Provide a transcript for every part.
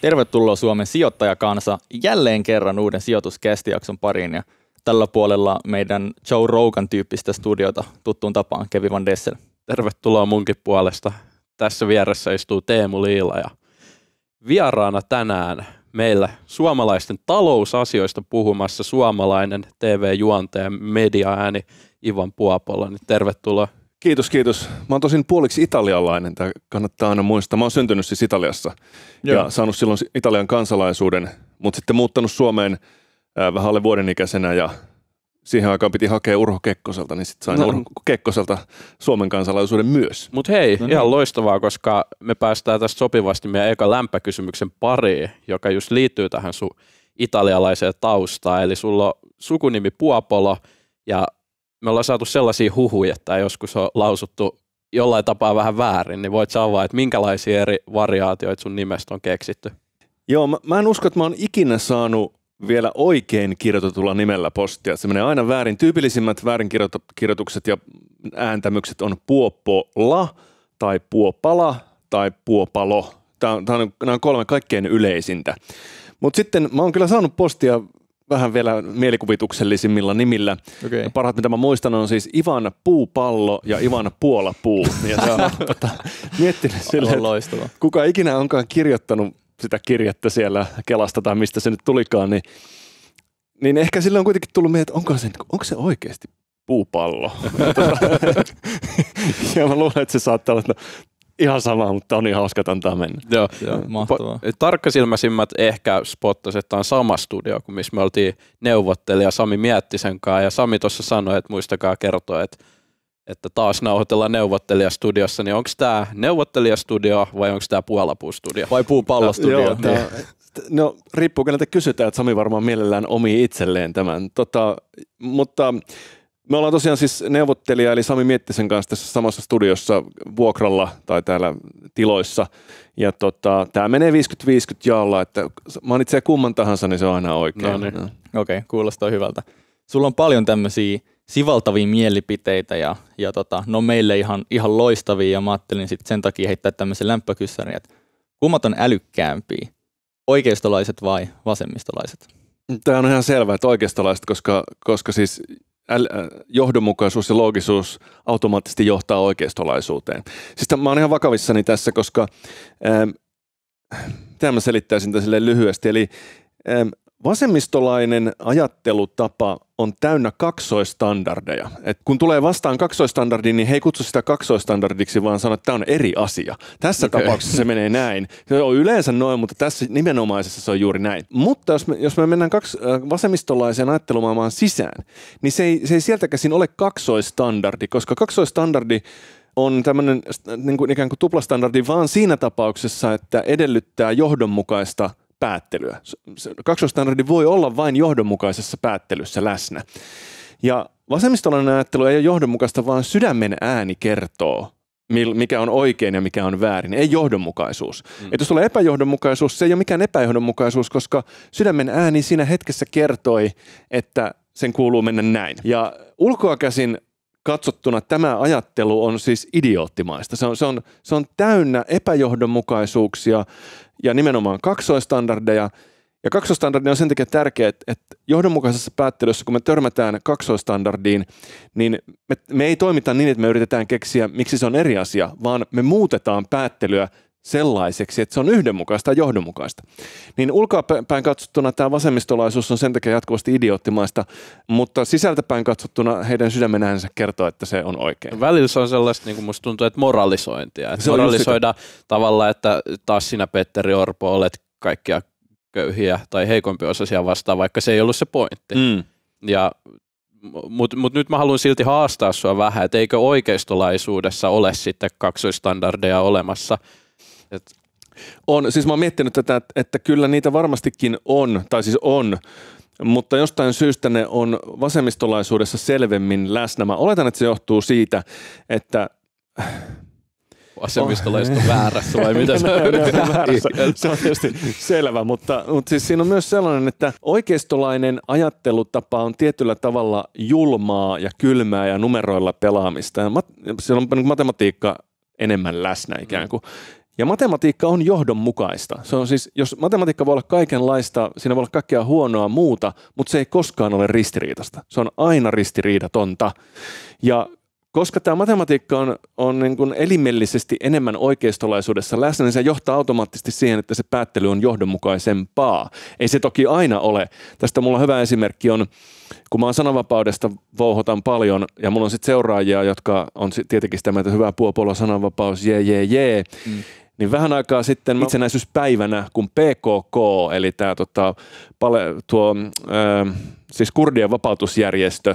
Tervetuloa Suomen sijoittajakansa jälleen kerran uuden sijoituskästijakson pariin ja tällä puolella meidän Joe Rogan tyyppistä studiota tuttuun tapaan Kevin Van Dessel. Tervetuloa munkin puolesta. Tässä vieressä istuu Teemu Liila ja vieraana tänään meillä suomalaisten talousasioista puhumassa suomalainen TV-juontaja media-ääni Ivan Puopola. Niin tervetuloa. Kiitos, kiitos. Mä oon tosin puoliksi italialainen, tämä kannattaa aina muistaa. Mä oon syntynyt siis Italiassa Joo. ja saanut silloin Italian kansalaisuuden, mutta sitten muuttanut Suomeen ää, vähän alle vuoden ikäisenä ja siihen aikaan piti hakea Urho Kekkoselta, niin sitten sain no. Urho Kekkoselta Suomen kansalaisuuden myös. Mutta hei, no niin. ihan loistavaa, koska me päästään tästä sopivasti meidän eka lämpäkysymyksen pariin, joka just liittyy tähän sun italialaiseen taustaan. Eli sulla on sukunimi Puopolo ja me ollaan saatu sellaisia huhuja, että joskus on lausuttu jollain tapaa vähän väärin, niin voit saada, että minkälaisia eri variaatioita sun nimestä on keksitty? Joo, mä, mä en usko, että mä oon ikinä saanut vielä oikein kirjoitetulla nimellä postia. Se menee aina väärin. Tyypillisimmät väärinkirjoitukset ja ääntämykset on puopola tai puopala tai puopalo. Tämä on, tämä on, nämä on kolme kaikkein yleisintä. Mutta sitten mä oon kyllä saanut postia vähän vielä mielikuvituksellisimmilla nimillä. Okay. Ja parhaat, mitä mä muistan, on siis Ivan Puupallo ja Ivan Puolapuu. Ja se on, tota, miettinyt sille, että kuka ikinä onkaan kirjoittanut sitä kirjettä siellä Kelasta tai mistä se nyt tulikaan, niin, niin ehkä sille on kuitenkin tullut mieleen, että onko se, onko se oikeasti puupallo. Tota, ja mä luulen, että se saattaa olla, että no, ihan sama, mutta on ihan hauska, että antaa mennä. Joo, Joo mahtavaa. Pa- tarkkasilmäisimmät ehkä spottasivat, että tämä on sama studio kuin missä me oltiin neuvottelija Sami Miettisen kanssa. Ja Sami tuossa sanoi, että muistakaa kertoa, että, että taas nauhoitellaan neuvottelijastudiossa, niin onko tämä neuvottelijastudio vai onko tämä puolapuustudio? Vai puupallostudio? Joo, niin. tämä, no riippuu keneltä kysytään, että Sami varmaan mielellään omi itselleen tämän. Tota, mutta me ollaan tosiaan siis neuvottelija eli Sami Miettisen kanssa tässä samassa studiossa vuokralla tai täällä tiloissa. Ja tota, tämä menee 50-50 jaolla, että mainitsee kumman tahansa, niin se on aina oikein. No niin. no. Okei, okay, kuulostaa hyvältä. Sulla on paljon tämmöisiä sivaltavia mielipiteitä ja, ja tota, no meille ihan, ihan loistavia ja mä ajattelin sit sen takia heittää tämmöisen lämpökyssäri, että kummat on älykkäämpiä, oikeistolaiset vai vasemmistolaiset? Tämä on ihan selvää, että oikeistolaiset, koska, koska siis Äh, johdonmukaisuus ja loogisuus automaattisesti johtaa oikeistolaisuuteen. Siis tämän, mä oon ihan vakavissani tässä, koska ähm, tämä mä selittäisin tämän lyhyesti. Eli ähm, Vasemmistolainen ajattelutapa on täynnä kaksoistandardeja. Et kun tulee vastaan kaksoistandardi, niin he ei kutsu sitä kaksoistandardiksi, vaan sanoo, että tämä on eri asia. Tässä okay. tapauksessa se menee näin. Se on yleensä noin, mutta tässä nimenomaisessa se on juuri näin. Mutta jos me, jos me mennään kaksi, äh, vasemmistolaiseen ajattelumaailmaan sisään, niin se ei, se ei sieltä käsin ole kaksoistandardi, koska kaksoistandardi on tämmöinen niin kuin ikään kuin tuplastandardi vaan siinä tapauksessa, että edellyttää johdonmukaista – päättelyä. Kaksoistandardi voi olla vain johdonmukaisessa päättelyssä läsnä. Ja vasemmistolainen ajattelu ei ole johdonmukaista, vaan sydämen ääni kertoo, mikä on oikein ja mikä on väärin. Ei johdonmukaisuus. Mm. Et jos tulee epäjohdonmukaisuus, se ei ole mikään epäjohdonmukaisuus, koska sydämen ääni siinä hetkessä kertoi, että sen kuuluu mennä näin. Ja ulkoa käsin katsottuna tämä ajattelu on siis idioottimaista. Se on, se on, se on täynnä epäjohdonmukaisuuksia, ja nimenomaan kaksoistandardeja. Ja kaksoistandardi on sen takia tärkeä, että, johdonmukaisessa päättelyssä, kun me törmätään kaksoistandardiin, niin me, me ei toimita niin, että me yritetään keksiä, miksi se on eri asia, vaan me muutetaan päättelyä – sellaiseksi, että se on yhdenmukaista ja johdonmukaista. Niin ulkoapäin katsottuna tämä vasemmistolaisuus on sen takia jatkuvasti idioottimaista, mutta sisältäpäin katsottuna heidän sydämen kertoo, että se on oikein. Välillä se on sellaista, niin kuin musta tuntuu, että moralisointia. Että se moralisoida tavalla, että taas sinä Petteri Orpo olet kaikkia köyhiä tai osasia vastaan, vaikka se ei ollut se pointti. Mm. Ja mutta mut nyt mä haluan silti haastaa sua vähän, että eikö oikeistolaisuudessa ole sitten kaksoistandardeja olemassa, et. On, siis mä oon miettinyt tätä, että kyllä niitä varmastikin on, tai siis on, mutta jostain syystä ne on vasemmistolaisuudessa selvemmin läsnä. Mä oletan, että se johtuu siitä, että vasemmistolaiset on oh. väärässä vai mitä sä Se on tietysti selvä, mutta, mutta siis siinä on myös sellainen, että oikeistolainen ajattelutapa on tietyllä tavalla julmaa ja kylmää ja numeroilla pelaamista. Ja mat- siellä on niin matematiikka enemmän läsnä ikään kuin. Ja matematiikka on johdonmukaista. Se on siis, jos matematiikka voi olla kaikenlaista, siinä voi olla kaikkea huonoa muuta, mutta se ei koskaan ole ristiriitasta. Se on aina ristiriidatonta. Ja koska tämä matematiikka on, on niin kuin elimellisesti enemmän oikeistolaisuudessa läsnä, niin se johtaa automaattisesti siihen, että se päättely on johdonmukaisempaa. Ei se toki aina ole. Tästä mulla hyvä esimerkki on, kun mä oon sananvapaudesta vouhotan paljon, ja mulla on sitten seuraajia, jotka on tietenkin sitä mieltä, hyvä puopolo, sananvapaus, jee, jee, jee. Mm niin vähän aikaa sitten itsenäisyyspäivänä, kun PKK, eli tämä tota, pale, tuo, ö, ähm, siis kurdien vapautusjärjestö,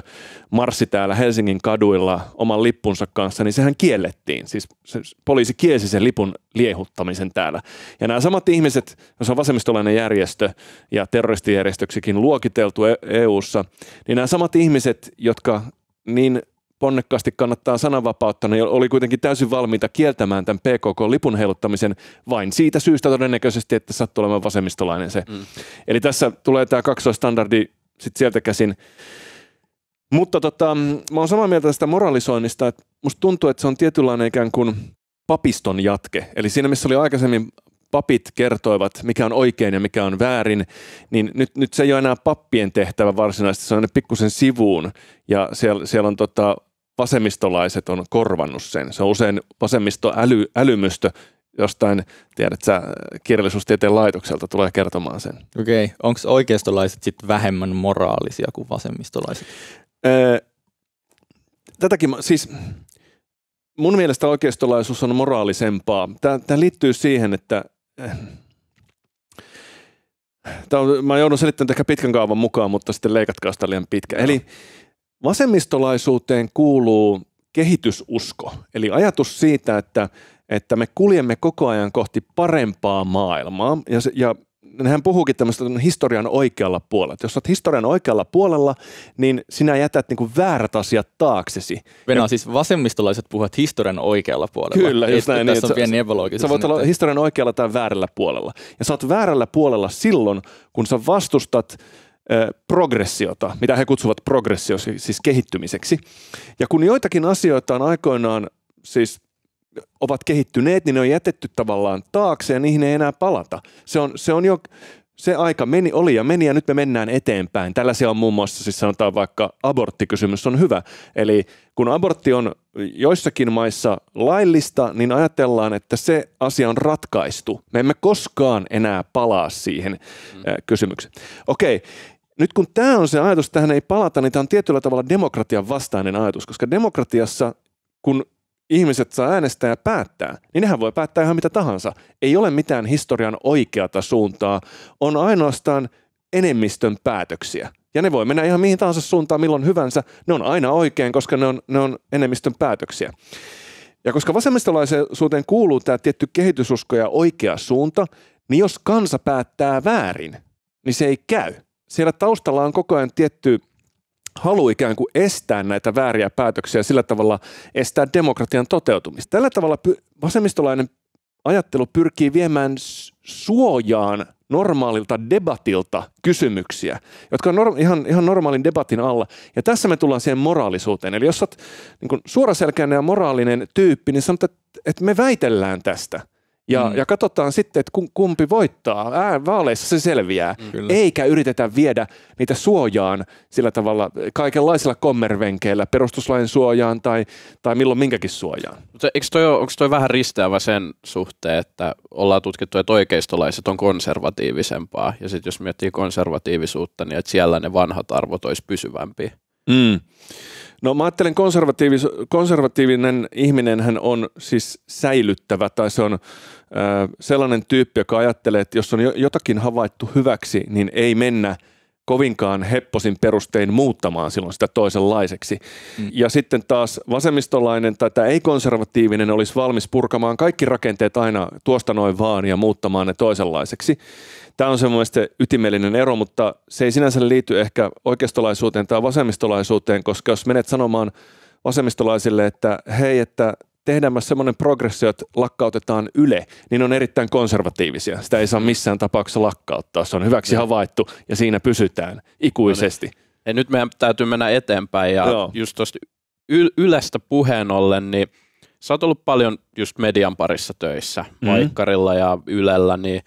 marssi täällä Helsingin kaduilla oman lippunsa kanssa, niin sehän kiellettiin. Siis se, poliisi kielsi sen lipun liehuttamisen täällä. Ja nämä samat ihmiset, jos on vasemmistolainen järjestö ja terroristijärjestöksikin luokiteltu EU:ssa, e niin nämä samat ihmiset, jotka niin ponnekkaasti kannattaa sananvapautta, ne oli kuitenkin täysin valmiita kieltämään tämän PKK-lipun heiluttamisen vain siitä syystä todennäköisesti, että sattuu olemaan vasemmistolainen se. Mm. Eli tässä tulee tämä kaksoistandardi sitten sieltä käsin. Mutta tota, mä oon samaa mieltä tästä moralisoinnista, että musta tuntuu, että se on tietynlainen ikään kuin papiston jatke. Eli siinä, missä oli aikaisemmin papit kertoivat, mikä on oikein ja mikä on väärin, niin nyt, nyt se ei ole enää pappien tehtävä varsinaisesti, se on pikkusen sivuun. Ja siellä, siellä on tota, vasemmistolaiset on korvannut sen. Se on usein äly, älymystö jostain, tiedät sä, kirjallisuustieteen laitokselta tulee kertomaan sen. Okei, okay. onko oikeistolaiset sitten vähemmän moraalisia kuin vasemmistolaiset? Öö, tätäkin, siis mun mielestä oikeistolaisuus on moraalisempaa. Tämä liittyy siihen, että Tämä on, mä joudun selittämään ehkä pitkän kaavan mukaan, mutta sitten leikatkaa sitä liian pitkä. No. Eli Vasemmistolaisuuteen kuuluu kehitysusko, eli ajatus siitä, että, että me kuljemme koko ajan kohti parempaa maailmaa. Ja, se, ja hän puhuukin tämmöistä historian oikealla puolella. Jos olet historian oikealla puolella, niin sinä jätät niin väärät asiat taaksesi. Venä, ja, siis vasemmistolaiset puhuvat historian oikealla puolella. Kyllä, just näin. Niin tässä niin, on pieni epäloogisuus. Sä voit olla historian oikealla tai väärällä puolella. Ja sä oot väärällä puolella silloin, kun sä vastustat – progressiota, mitä he kutsuvat progressioksi, siis kehittymiseksi. Ja kun joitakin asioita on aikoinaan siis ovat kehittyneet, niin ne on jätetty tavallaan taakse ja niihin ei enää palata. Se on, se on jo se aika meni, oli ja meni ja nyt me mennään eteenpäin. Tällaisia on muun muassa, siis sanotaan vaikka aborttikysymys on hyvä. Eli kun abortti on joissakin maissa laillista, niin ajatellaan, että se asia on ratkaistu. Me emme koskaan enää palaa siihen mm. Äh, kysymykseen. Okei, nyt kun tämä on se ajatus, tähän ei palata, niin tämä on tietyllä tavalla demokratian vastainen ajatus, koska demokratiassa, kun ihmiset saa äänestää ja päättää, niin nehän voi päättää ihan mitä tahansa. Ei ole mitään historian oikeata suuntaa, on ainoastaan enemmistön päätöksiä. Ja ne voi mennä ihan mihin tahansa suuntaan milloin hyvänsä. Ne on aina oikein, koska ne on, ne on enemmistön päätöksiä. Ja koska vasemmistolaisuuteen kuuluu tämä tietty kehitysusko ja oikea suunta, niin jos kansa päättää väärin, niin se ei käy. Siellä taustalla on koko ajan tietty – halu ikään kuin estää näitä vääriä päätöksiä sillä tavalla estää demokratian toteutumista. Tällä tavalla vasemmistolainen ajattelu pyrkii viemään suojaan normaalilta debatilta kysymyksiä, jotka on norma- ihan, ihan normaalin debatin alla. Ja tässä me tullaan siihen moraalisuuteen. Eli jos olet niin kun suoraselkäinen ja moraalinen tyyppi, niin sanotaan, että me väitellään tästä. Ja, mm. ja katsotaan sitten, että kumpi voittaa. Ää, vaaleissa se selviää. Mm. Eikä yritetä viedä niitä suojaan sillä tavalla kaikenlaisilla kommervenkeillä, perustuslain suojaan tai, tai milloin minkäkin suojaan. Mutta eikö toi, onko toi vähän risteävä sen suhteen, että ollaan tutkittu, että oikeistolaiset on konservatiivisempaa. Ja sitten jos miettii konservatiivisuutta, niin että siellä ne vanhat arvot olisi pysyvämpiä. Mm. No mä ajattelen konservatiivis, konservatiivinen hän on siis säilyttävä tai se on äh, sellainen tyyppi, joka ajattelee, että jos on jotakin havaittu hyväksi, niin ei mennä – kovinkaan hepposin perustein muuttamaan silloin sitä toisenlaiseksi. Mm. Ja sitten taas vasemmistolainen tai tämä ei-konservatiivinen olisi valmis purkamaan kaikki rakenteet aina tuosta noin vaan ja muuttamaan ne toisenlaiseksi. Tämä on semmoinen ytimellinen ero, mutta se ei sinänsä liity ehkä oikeistolaisuuteen tai vasemmistolaisuuteen, koska jos menet sanomaan vasemmistolaisille, että hei, että tehdään myös semmoinen progressio, että lakkautetaan Yle, niin on erittäin konservatiivisia. Sitä ei saa missään tapauksessa lakkauttaa. Se on hyväksi niin. havaittu ja siinä pysytään ikuisesti. No niin. Ja nyt meidän täytyy mennä eteenpäin ja Joo. just tuosta Ylestä puheen ollen, niin sä oot ollut paljon just median parissa töissä, mm. Vaikkarilla ja Ylellä, niin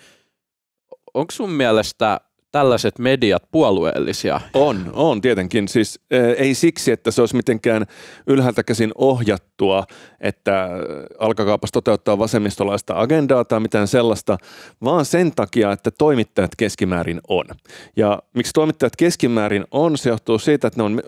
onko sun mielestä – tällaiset mediat puolueellisia? On, on tietenkin. Siis ei siksi, että se olisi mitenkään ylhäältä käsin ohjattua, että alkakaapas toteuttaa vasemmistolaista agendaa tai mitään sellaista, vaan sen takia, että toimittajat keskimäärin on. Ja miksi toimittajat keskimäärin on, se johtuu siitä, että ne on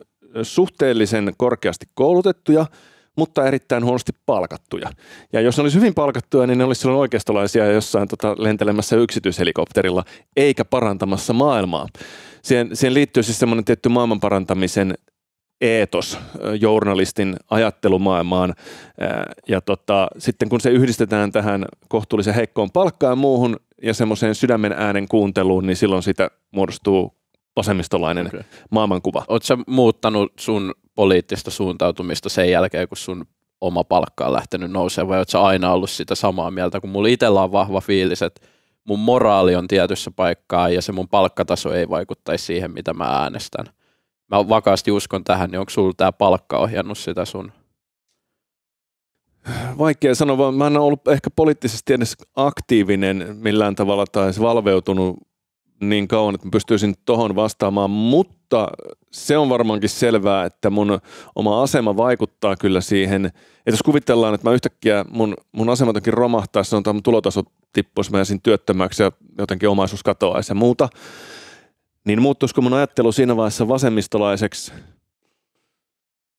suhteellisen korkeasti koulutettuja – mutta erittäin huonosti palkattuja. Ja jos ne olisi hyvin palkattuja, niin ne olisi silloin oikeistolaisia jossain tota, lentelemässä yksityishelikopterilla, eikä parantamassa maailmaa. Siihen, siihen liittyy siis semmoinen tietty maailmanparantamisen eetos journalistin ajattelumaailmaan. Ja tota, sitten kun se yhdistetään tähän kohtuullisen heikkoon palkkaan muuhun ja semmoiseen sydämen äänen kuunteluun, niin silloin sitä muodostuu vasemmistolainen okay. maailmankuva. Oletko muuttanut sun poliittista suuntautumista sen jälkeen, kun sun oma palkka on lähtenyt nousemaan, vai oletko aina ollut sitä samaa mieltä, kun mulla itsellä on vahva fiilis, että mun moraali on tietyssä paikkaa ja se mun palkkataso ei vaikuttaisi siihen, mitä mä äänestän. Mä vakaasti uskon tähän, niin onko sulla tämä palkka ohjannut sitä sun? Vaikea sanoa, vaan mä en ole ollut ehkä poliittisesti edes aktiivinen millään tavalla tai valveutunut niin kauan, että mä pystyisin tuohon vastaamaan, mutta se on varmaankin selvää, että mun oma asema vaikuttaa kyllä siihen. Että jos kuvitellaan, että mä yhtäkkiä mun, mun asema jotenkin se on tämä tulotaso tippuisi, mä jäisin työttömäksi ja jotenkin omaisuus katoaisi ja muuta, niin muuttuisiko mun ajattelu siinä vaiheessa vasemmistolaiseksi?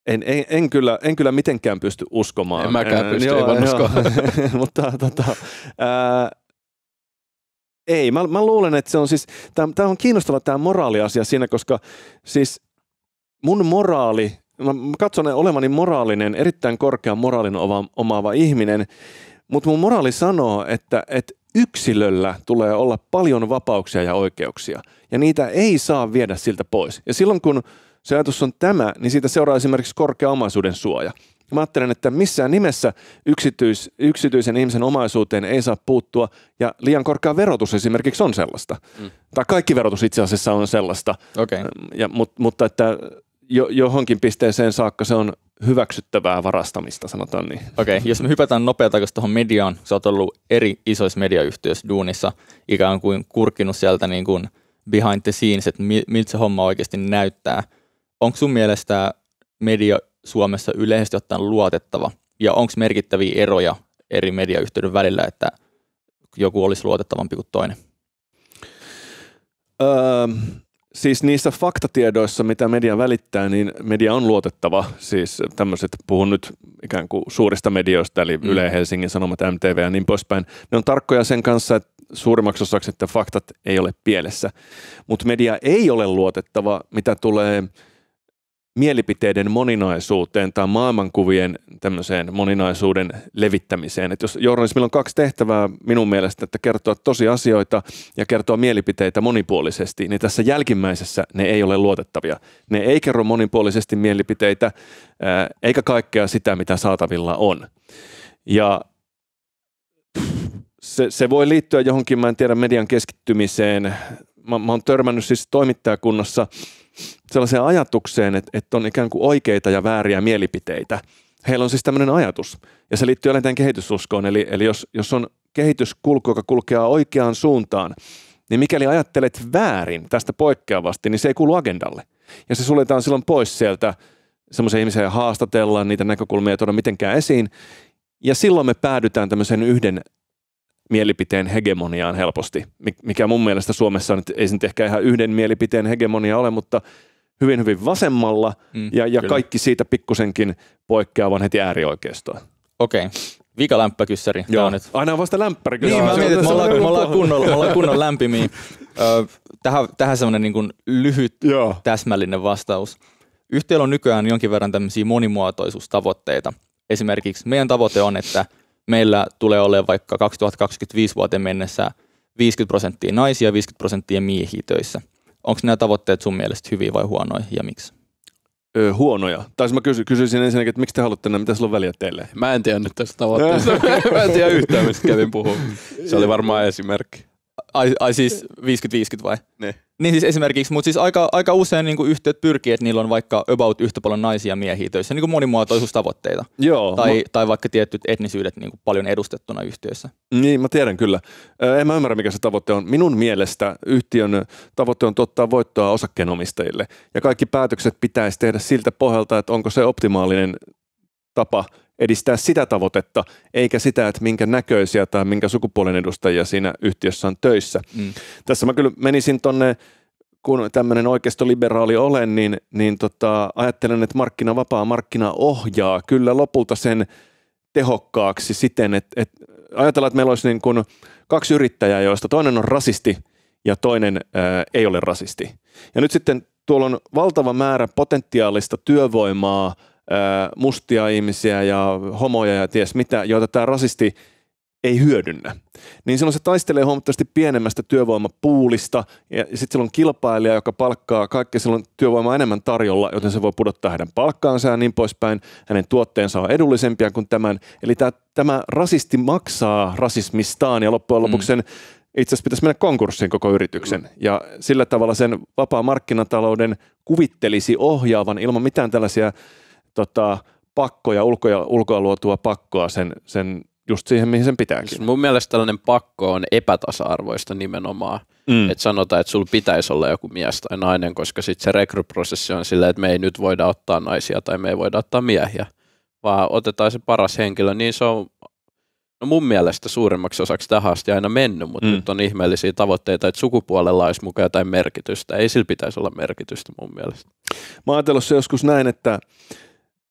En, en, en, kyllä, en kyllä mitenkään pysty uskomaan. En mäkään en, äh, pysty, joo, en usko. mutta tota, ää, ei. Mä, mä luulen, että se on siis, tämä on kiinnostava tämä moraaliasia siinä, koska siis mun moraali, mä katson olevani moraalinen, erittäin korkean moraalin omaava ihminen, mutta mun moraali sanoo, että, että yksilöllä tulee olla paljon vapauksia ja oikeuksia, ja niitä ei saa viedä siltä pois. Ja silloin kun se ajatus on tämä, niin siitä seuraa esimerkiksi korkea omaisuuden suoja. Mä ajattelen, että missään nimessä yksityis, yksityisen ihmisen omaisuuteen ei saa puuttua ja liian korkea verotus esimerkiksi on sellaista. Mm. Tai kaikki verotus itse asiassa on sellaista, okay. Ähm, ja, mutta, mutta että jo, johonkin pisteeseen saakka se on hyväksyttävää varastamista, sanotaan niin. Okei, okay. jos me hypätään nopeata, koska tuohon mediaan, sä oot ollut eri isoissa mediayhtiöissä duunissa, ikään kuin kurkinut sieltä niin kuin behind the scenes, että miltä se homma oikeasti näyttää. Onko sun mielestä media Suomessa yleisesti ottaen luotettava? Ja onko merkittäviä eroja eri mediayhteyden välillä, että joku olisi luotettavampi kuin toinen? Öö, siis niissä faktatiedoissa, mitä media välittää, niin media on luotettava. Siis tämmöiset, puhun nyt ikään kuin suurista medioista, eli mm. Yle, Helsingin Sanomat, MTV ja niin poispäin. Ne on tarkkoja sen kanssa, että suurimmaksi osaksi että faktat ei ole pielessä. Mutta media ei ole luotettava, mitä tulee – mielipiteiden moninaisuuteen tai maailmankuvien tämmöiseen moninaisuuden levittämiseen. Että jos journalismilla on kaksi tehtävää minun mielestä, että kertoa tosiasioita ja kertoa mielipiteitä monipuolisesti, niin tässä jälkimmäisessä ne ei ole luotettavia. Ne ei kerro monipuolisesti mielipiteitä eikä kaikkea sitä, mitä saatavilla on. Ja se, se voi liittyä johonkin, mä en tiedä, median keskittymiseen. Mä, mä oon törmännyt siis toimittajakunnassa sellaiseen ajatukseen, että, että on ikään kuin oikeita ja vääriä mielipiteitä. Heillä on siis tämmöinen ajatus, ja se liittyy eläinten kehitysuskoon. Eli, eli jos, jos on kehityskulku, joka kulkee oikeaan suuntaan, niin mikäli ajattelet väärin tästä poikkeavasti, niin se ei kuulu agendalle. Ja se suljetaan silloin pois sieltä, semmoisia ihmisiä haastatellaan, niitä näkökulmia ei tuoda mitenkään esiin. Ja silloin me päädytään tämmöiseen yhden mielipiteen hegemoniaan helposti, mikä mun mielestä Suomessa on, ei se nyt ehkä ihan yhden mielipiteen hegemonia ole, mutta hyvin hyvin vasemmalla mm, ja, ja kaikki siitä pikkusenkin poikkeavan heti äärioikeistoon. Okei. Okay. Vika lämppäkyssäri. Joo. Nyt. Aina on vasta lämpäri. Niin, mä mietin, että me me ollaan kunnolla, me ollaan kunnolla lämpimiä. tähän, tähän semmoinen niin lyhyt, Joo. täsmällinen vastaus. Yhtiöllä on nykyään jonkin verran tämmöisiä monimuotoisuustavoitteita. Esimerkiksi meidän tavoite on, että meillä tulee olemaan vaikka 2025 vuoteen mennessä 50 prosenttia naisia ja 50 prosenttia miehiä töissä – Onko nämä tavoitteet sun mielestä hyviä vai huonoja ja miksi? Öö, huonoja. Tai siis mä kysy, kysyisin ensinnäkin, että miksi te haluatte nämä, mitä sillä on väliä teille? Mä en tiedä nyt tästä tavoitteesta. mä en tiedä yhtään, mistä kävin puhumaan. Se oli varmaan esimerkki. Ai, ai siis 50-50 vai? Niin. Niin siis esimerkiksi, mutta siis aika, aika usein niin kuin yhtiöt pyrkii, että niillä on vaikka about yhtä paljon naisia ja miehiä töissä, niin kuin monimuotoisuustavoitteita. Joo. Tai, mä... tai vaikka tietyt etnisyydet niin kuin paljon edustettuna yhtiöissä. Niin, mä tiedän kyllä. En mä ymmärrä, mikä se tavoite on. Minun mielestä yhtiön tavoite on tuottaa voittoa osakkeenomistajille. Ja kaikki päätökset pitäisi tehdä siltä pohjalta, että onko se optimaalinen tapa edistää sitä tavoitetta, eikä sitä, että minkä näköisiä tai minkä sukupuolen edustajia siinä yhtiössä on töissä. Mm. Tässä mä kyllä menisin tonne, kun tämmöinen oikeistoliberaali olen, niin, niin tota, ajattelen, että markkina vapaa markkina ohjaa kyllä lopulta sen tehokkaaksi siten, että, että ajatellaan, että meillä olisi niin kuin kaksi yrittäjää, joista toinen on rasisti ja toinen ää, ei ole rasisti. Ja nyt sitten tuolla on valtava määrä potentiaalista työvoimaa – mustia ihmisiä ja homoja ja ties mitä, joita tämä rasisti ei hyödynnä. Niin silloin se taistelee huomattavasti pienemmästä työvoimapuulista ja sitten silloin on kilpailija, joka palkkaa kaikkea silloin työvoimaa enemmän tarjolla, joten se voi pudottaa hänen palkkaansa ja niin poispäin. Hänen tuotteensa on edullisempia kuin tämän. Eli tämä, tämä rasisti maksaa rasismistaan ja loppujen lopuksi mm. sen itse asiassa pitäisi mennä konkurssiin koko yrityksen. Mm. Ja sillä tavalla sen vapaa markkinatalouden kuvittelisi ohjaavan ilman mitään tällaisia tota, pakkoja, ulko- ja, ulkoa luotua pakkoa sen, sen just siihen, mihin sen pitääkin. Siis mun mielestä tällainen pakko on epätasa-arvoista nimenomaan. Mm. Että sanotaan, että sulla pitäisi olla joku mies tai nainen, koska sitten se rekryprosessi on silleen, että me ei nyt voida ottaa naisia tai me ei voida ottaa miehiä, vaan otetaan se paras henkilö, niin se on no mun mielestä suurimmaksi osaksi tähän asti aina mennyt, mutta mm. nyt on ihmeellisiä tavoitteita, että sukupuolella olisi mukaan jotain merkitystä. Ei sillä pitäisi olla merkitystä mun mielestä. Mä oon ajatellut se joskus näin, että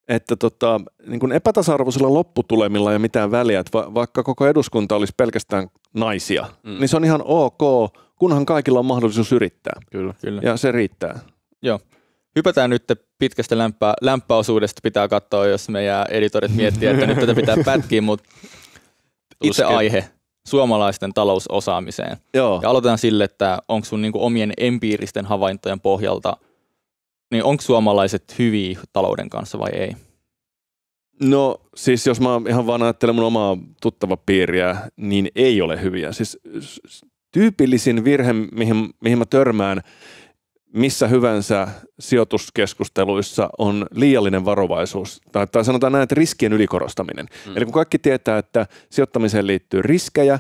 että tota, niin kuin epätasa-arvoisilla lopputulemilla ei mitään väliä, että va- vaikka koko eduskunta olisi pelkästään naisia, mm. niin se on ihan ok, kunhan kaikilla on mahdollisuus yrittää. Kyllä, kyllä. Ja se riittää. Joo. Hypätään nyt pitkästä lämpää, lämpäosuudesta pitää katsoa, jos meidän editorit miettii, että nyt tätä pitää pätkiä, mutta itse aihe suomalaisten talousosaamiseen. Joo. Ja aloitetaan sille, että onko sun niinku omien empiiristen havaintojen pohjalta, niin onko suomalaiset hyviä talouden kanssa vai ei? No siis jos mä ihan vaan ajattelen mun omaa tuttava piiriä, niin ei ole hyviä. Siis tyypillisin virhe, mihin, mihin mä törmään missä hyvänsä sijoituskeskusteluissa on liiallinen varovaisuus, tai, tai sanotaan näin, että riskien ylikorostaminen. Mm. Eli kun kaikki tietää, että sijoittamiseen liittyy riskejä,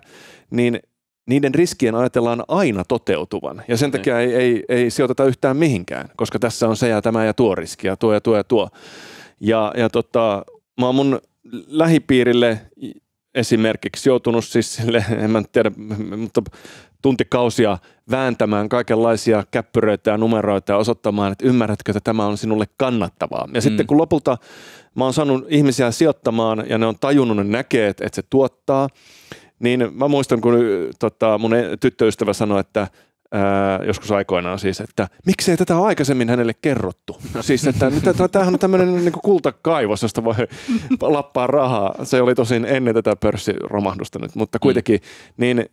niin niiden riskien ajatellaan aina toteutuvan. Ja sen niin. takia mm. ei, ei, ei sijoiteta yhtään mihinkään, koska tässä on se ja tämä ja tuo riski ja tuo ja tuo ja tuo. Ja, ja tota, mä oon mun lähipiirille esimerkiksi joutunut siis sille, en mä tiedä, mutta tuntikausia vääntämään kaikenlaisia käppyröitä ja numeroita ja osoittamaan, että ymmärrätkö, että tämä on sinulle kannattavaa. Ja mm. sitten kun lopulta mä oon saanut ihmisiä sijoittamaan ja ne on tajunnut, ne näkee, että se tuottaa, niin mä muistan, kun tota, mun e-, tyttöystävä sanoi, että Öö, joskus aikoinaan siis, että miksei tätä ole aikaisemmin hänelle kerrottu. No. Siis, että tämähän on tämmöinen niin kultakaivos, josta voi lappaa rahaa. Se oli tosin ennen tätä pörssiromahdusta nyt, mutta mm. kuitenkin, mm. niin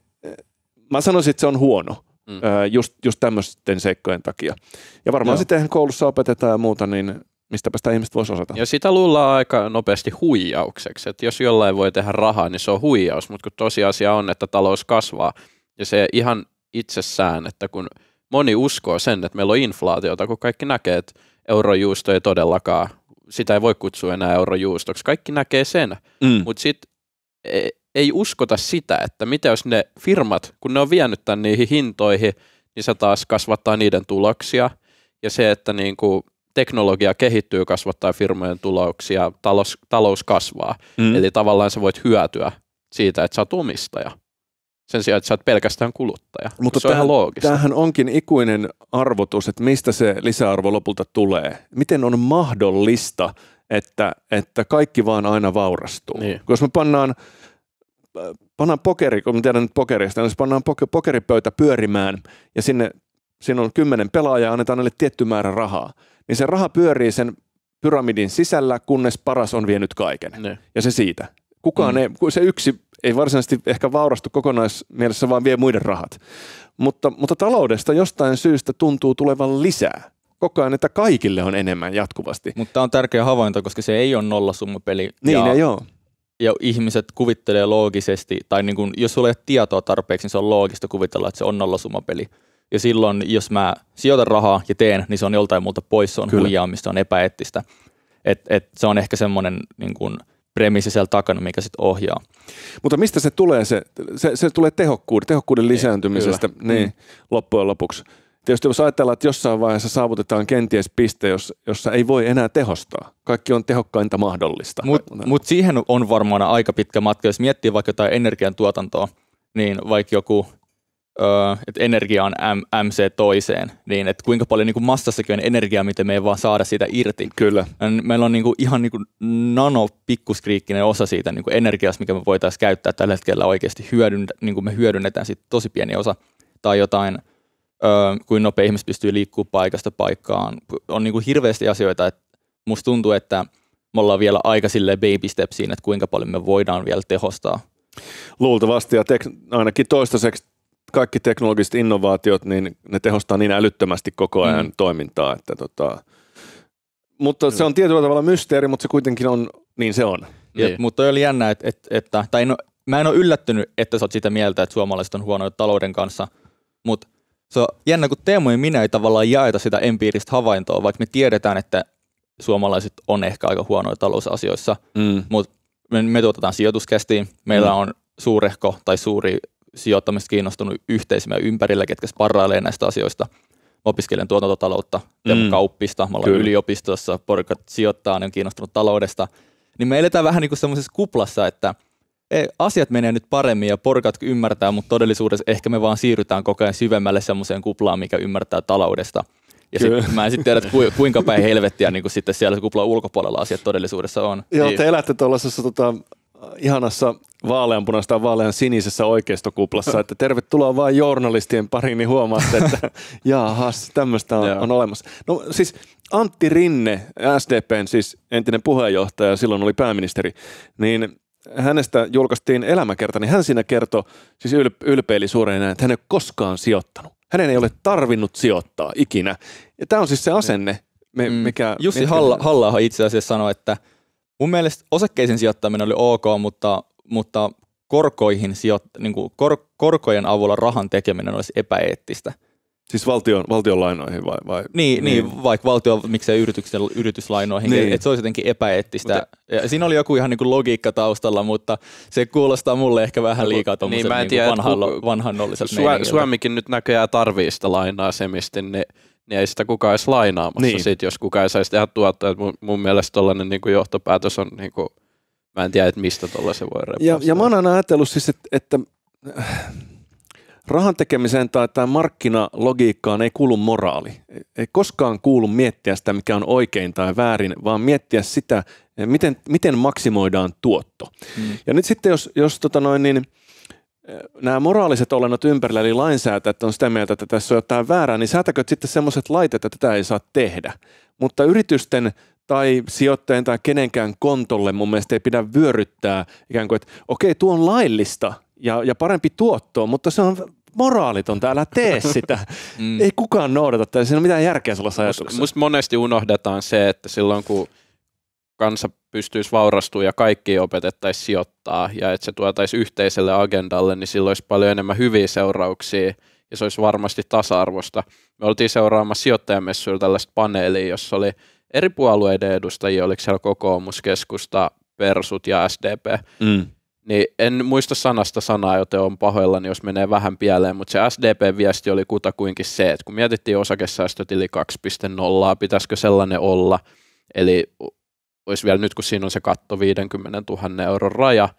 mä sanoisin, että se on huono. Mm. Öö, just, just tämmöisten seikkojen takia. Ja varmaan Joo. sitten koulussa opetetaan ja muuta, niin mistäpä sitä ihmiset voisi osata. Ja sitä luullaan aika nopeasti huijaukseksi, että jos jollain voi tehdä rahaa, niin se on huijaus, mutta kun tosiasia on, että talous kasvaa, ja se ihan itsessään, että kun moni uskoo sen, että meillä on inflaatiota, kun kaikki näkee, että eurojuusto ei todellakaan, sitä ei voi kutsua enää eurojuustoksi. Kaikki näkee sen, mm. mutta sitten ei, uskota sitä, että mitä jos ne firmat, kun ne on vienyt tämän niihin hintoihin, niin se taas kasvattaa niiden tuloksia. Ja se, että niin kuin teknologia kehittyy, kasvattaa firmojen tuloksia, talous, talous kasvaa. Mm. Eli tavallaan sä voit hyötyä siitä, että sä oot omistaja sen sijaan, että sä oot pelkästään kuluttaja. Mutta se on on ihan loogista. Tämähän onkin ikuinen arvotus, että mistä se lisäarvo lopulta tulee. Miten on mahdollista, että, että kaikki vaan aina vaurastuu. Niin. jos me pannaan, pannaan pokeri, kun mä tiedän nyt pokerista, niin jos pannaan poke, pokeripöytä pyörimään ja sinne, siinä on kymmenen pelaajaa ja annetaan niille tietty määrä rahaa, niin se raha pyörii sen pyramidin sisällä, kunnes paras on vienyt kaiken. Niin. Ja se siitä. Kukaan mm. ei, se yksi ei varsinaisesti ehkä vaurastu kokonaismielessä, vaan vie muiden rahat. Mutta, mutta taloudesta jostain syystä tuntuu tulevan lisää koko ajan, että kaikille on enemmän jatkuvasti. Mutta tämä on tärkeä havainto, koska se ei ole nollasummapeli. Niin, ja, ei ole. Ja ihmiset kuvittelee loogisesti, tai niin kuin, jos sulla ei ole tietoa tarpeeksi, niin se on loogista kuvitella, että se on nollasummapeli. Ja silloin, jos mä sijoitan rahaa ja teen, niin se on joltain muuta pois, se on Kyllä. huijaamista, on epäeettistä. Et, et se on ehkä semmoinen niin kuin – premissi siellä takana, mikä sitten ohjaa. Mutta mistä se tulee? Se, se, se tulee tehokkuuden, tehokkuuden lisääntymisestä Kyllä. Niin, mm. loppujen lopuksi. Tietysti jos ajatellaan, että jossain vaiheessa saavutetaan kenties piste, jossa ei voi enää tehostaa. Kaikki on tehokkainta mahdollista. Mutta no. mut siihen on varmaan aika pitkä matka. Jos miettii vaikka jotain energiantuotantoa, niin vaikka joku – että energia on MC toiseen, niin että kuinka paljon niin kuin massassakin on energiaa, mitä me ei vaan saada siitä irti. Kyllä. Meillä on niin kuin ihan niin kuin nano pikkuskriikkinen osa siitä niin kuin energiasta, mikä me voitaisiin käyttää tällä hetkellä oikeasti hyödyn, niin kuin me hyödynnetään siitä tosi pieni osa tai jotain, kuin nopea ihmiset pystyy liikkumaan paikasta paikkaan. On niin kuin hirveästi asioita, että musta tuntuu, että me ollaan vielä aika sille baby stepsiin, että kuinka paljon me voidaan vielä tehostaa. Luultavasti ja tek- ainakin toistaiseksi kaikki teknologiset innovaatiot, niin ne tehostaa niin älyttömästi koko mm. ajan mm. toimintaa, että tota, mutta Kyllä. se on tietyllä tavalla mysteeri, mutta se kuitenkin on, niin se on. Ja, niin. Mutta oli jännä, että, että, että tai no, mä en ole yllättynyt, että sä oot sitä mieltä, että suomalaiset on huonoja talouden kanssa, mutta se on jännä, kun Teemu ja minä ei tavallaan jaeta sitä empiiristä havaintoa, vaikka me tiedetään, että suomalaiset on ehkä aika huonoja talousasioissa, mm. mutta me, me tuotetaan sijoituskästiin, meillä mm. on suurehko tai suuri sijoittamista kiinnostunut yhteisimme ympärillä, ketkä sparrailee näistä asioista. Mä opiskelen tuotantotaloutta, mm. kauppista, me ollaan Kyllä. yliopistossa, porukat sijoittaa, ne on kiinnostunut taloudesta. Niin me eletään vähän niin kuin semmoisessa kuplassa, että ei, asiat menee nyt paremmin ja porukat ymmärtää, mutta todellisuudessa ehkä me vaan siirrytään koko ajan syvemmälle semmoiseen kuplaan, mikä ymmärtää taloudesta. Ja sit, mä en sitten tiedä, että kuinka päin helvettiä niin kuin sitten siellä se kuplan ulkopuolella asiat todellisuudessa on. Joo, niin. te elätte tuollaisessa tota, ihanassa vaaleanpunaista vaalean sinisessä oikeistokuplassa, että tervetuloa vain journalistien pariin, niin huomaatte, että jaahas, tämmöistä on, on olemassa. No siis Antti Rinne, SDPn siis entinen puheenjohtaja, silloin oli pääministeri, niin hänestä julkaistiin elämäkerta, niin hän siinä kertoi, siis ylp- ylpeili suureen että hän ei koskaan sijoittanut. Hänen ei ole tarvinnut sijoittaa ikinä. Ja tämä on siis se asenne, me, mm. mikä... Jussi mikä... Halla, halla itse asiassa sanoi, että – Mun mielestä osakkeisiin sijoittaminen oli ok, mutta, mutta korkoihin sijoitt- niin kuin kor, korkojen avulla rahan tekeminen olisi epäeettistä. Siis valtion, valtion lainoihin vai, vai? Niin, niin. niin vaikka valtion, miksei yrityksen, yrityslainoihin, niin. että se olisi jotenkin epäeettistä. Mutta, ja siinä oli joku ihan niinku logiikka taustalla, mutta se kuulostaa mulle ehkä vähän liikaa tuommoisen niin, niin vanhan, vanhannolliselta Su- Suomikin nyt näköjään tarvii sitä lainaa semisti, niin niin ei sitä kukaan edes lainaamassa niin. sit, jos kukaan ei saisi tehdä tuottaa. Mun, mun mielestä tuollainen niin kuin johtopäätös on, niin kuin, mä en tiedä, että mistä tuolla se voi repästä. Ja, ja mä oon ajatellut siis, että, että äh, rahan tekemiseen tai tämän markkinalogiikkaan ei kuulu moraali. Ei koskaan kuulu miettiä sitä, mikä on oikein tai väärin, vaan miettiä sitä, miten, miten maksimoidaan tuotto. Mm. Ja nyt sitten, jos, jos tota noin, niin – nämä moraaliset olennot ympärillä, eli lainsäätäjät on sitä mieltä, että tässä on jotain väärää, niin säätäkö sitten semmoiset lait, että tätä ei saa tehdä. Mutta yritysten tai sijoittajien tai kenenkään kontolle mun mielestä ei pidä vyöryttää ikään kuin, että okei, tuo on laillista ja, ja parempi tuotto, mutta se on moraaliton täällä tee sitä. mm. Ei kukaan noudata tätä, siinä on mitään järkeä sellaisessa ajatuksessa. Musta monesti unohdetaan se, että silloin kun kansa pystyisi vaurastumaan ja kaikki opetettaisiin sijoittaa ja että se tuotaisiin yhteiselle agendalle, niin silloin olisi paljon enemmän hyviä seurauksia ja se olisi varmasti tasa-arvosta. Me oltiin seuraamassa sijoittajamessuilla tällaista paneelia, jossa oli eri puolueiden edustajia, oliko siellä kokoomuskeskusta, persut ja SDP. Mm. Niin en muista sanasta sanaa, joten on pahoillani, niin jos menee vähän pieleen, mutta se SDP-viesti oli kutakuinkin se, että kun mietittiin osakesäästötili 2.0, pitäisikö sellainen olla, eli olisi vielä nyt, kun siinä on se katto 50 000 euron raja,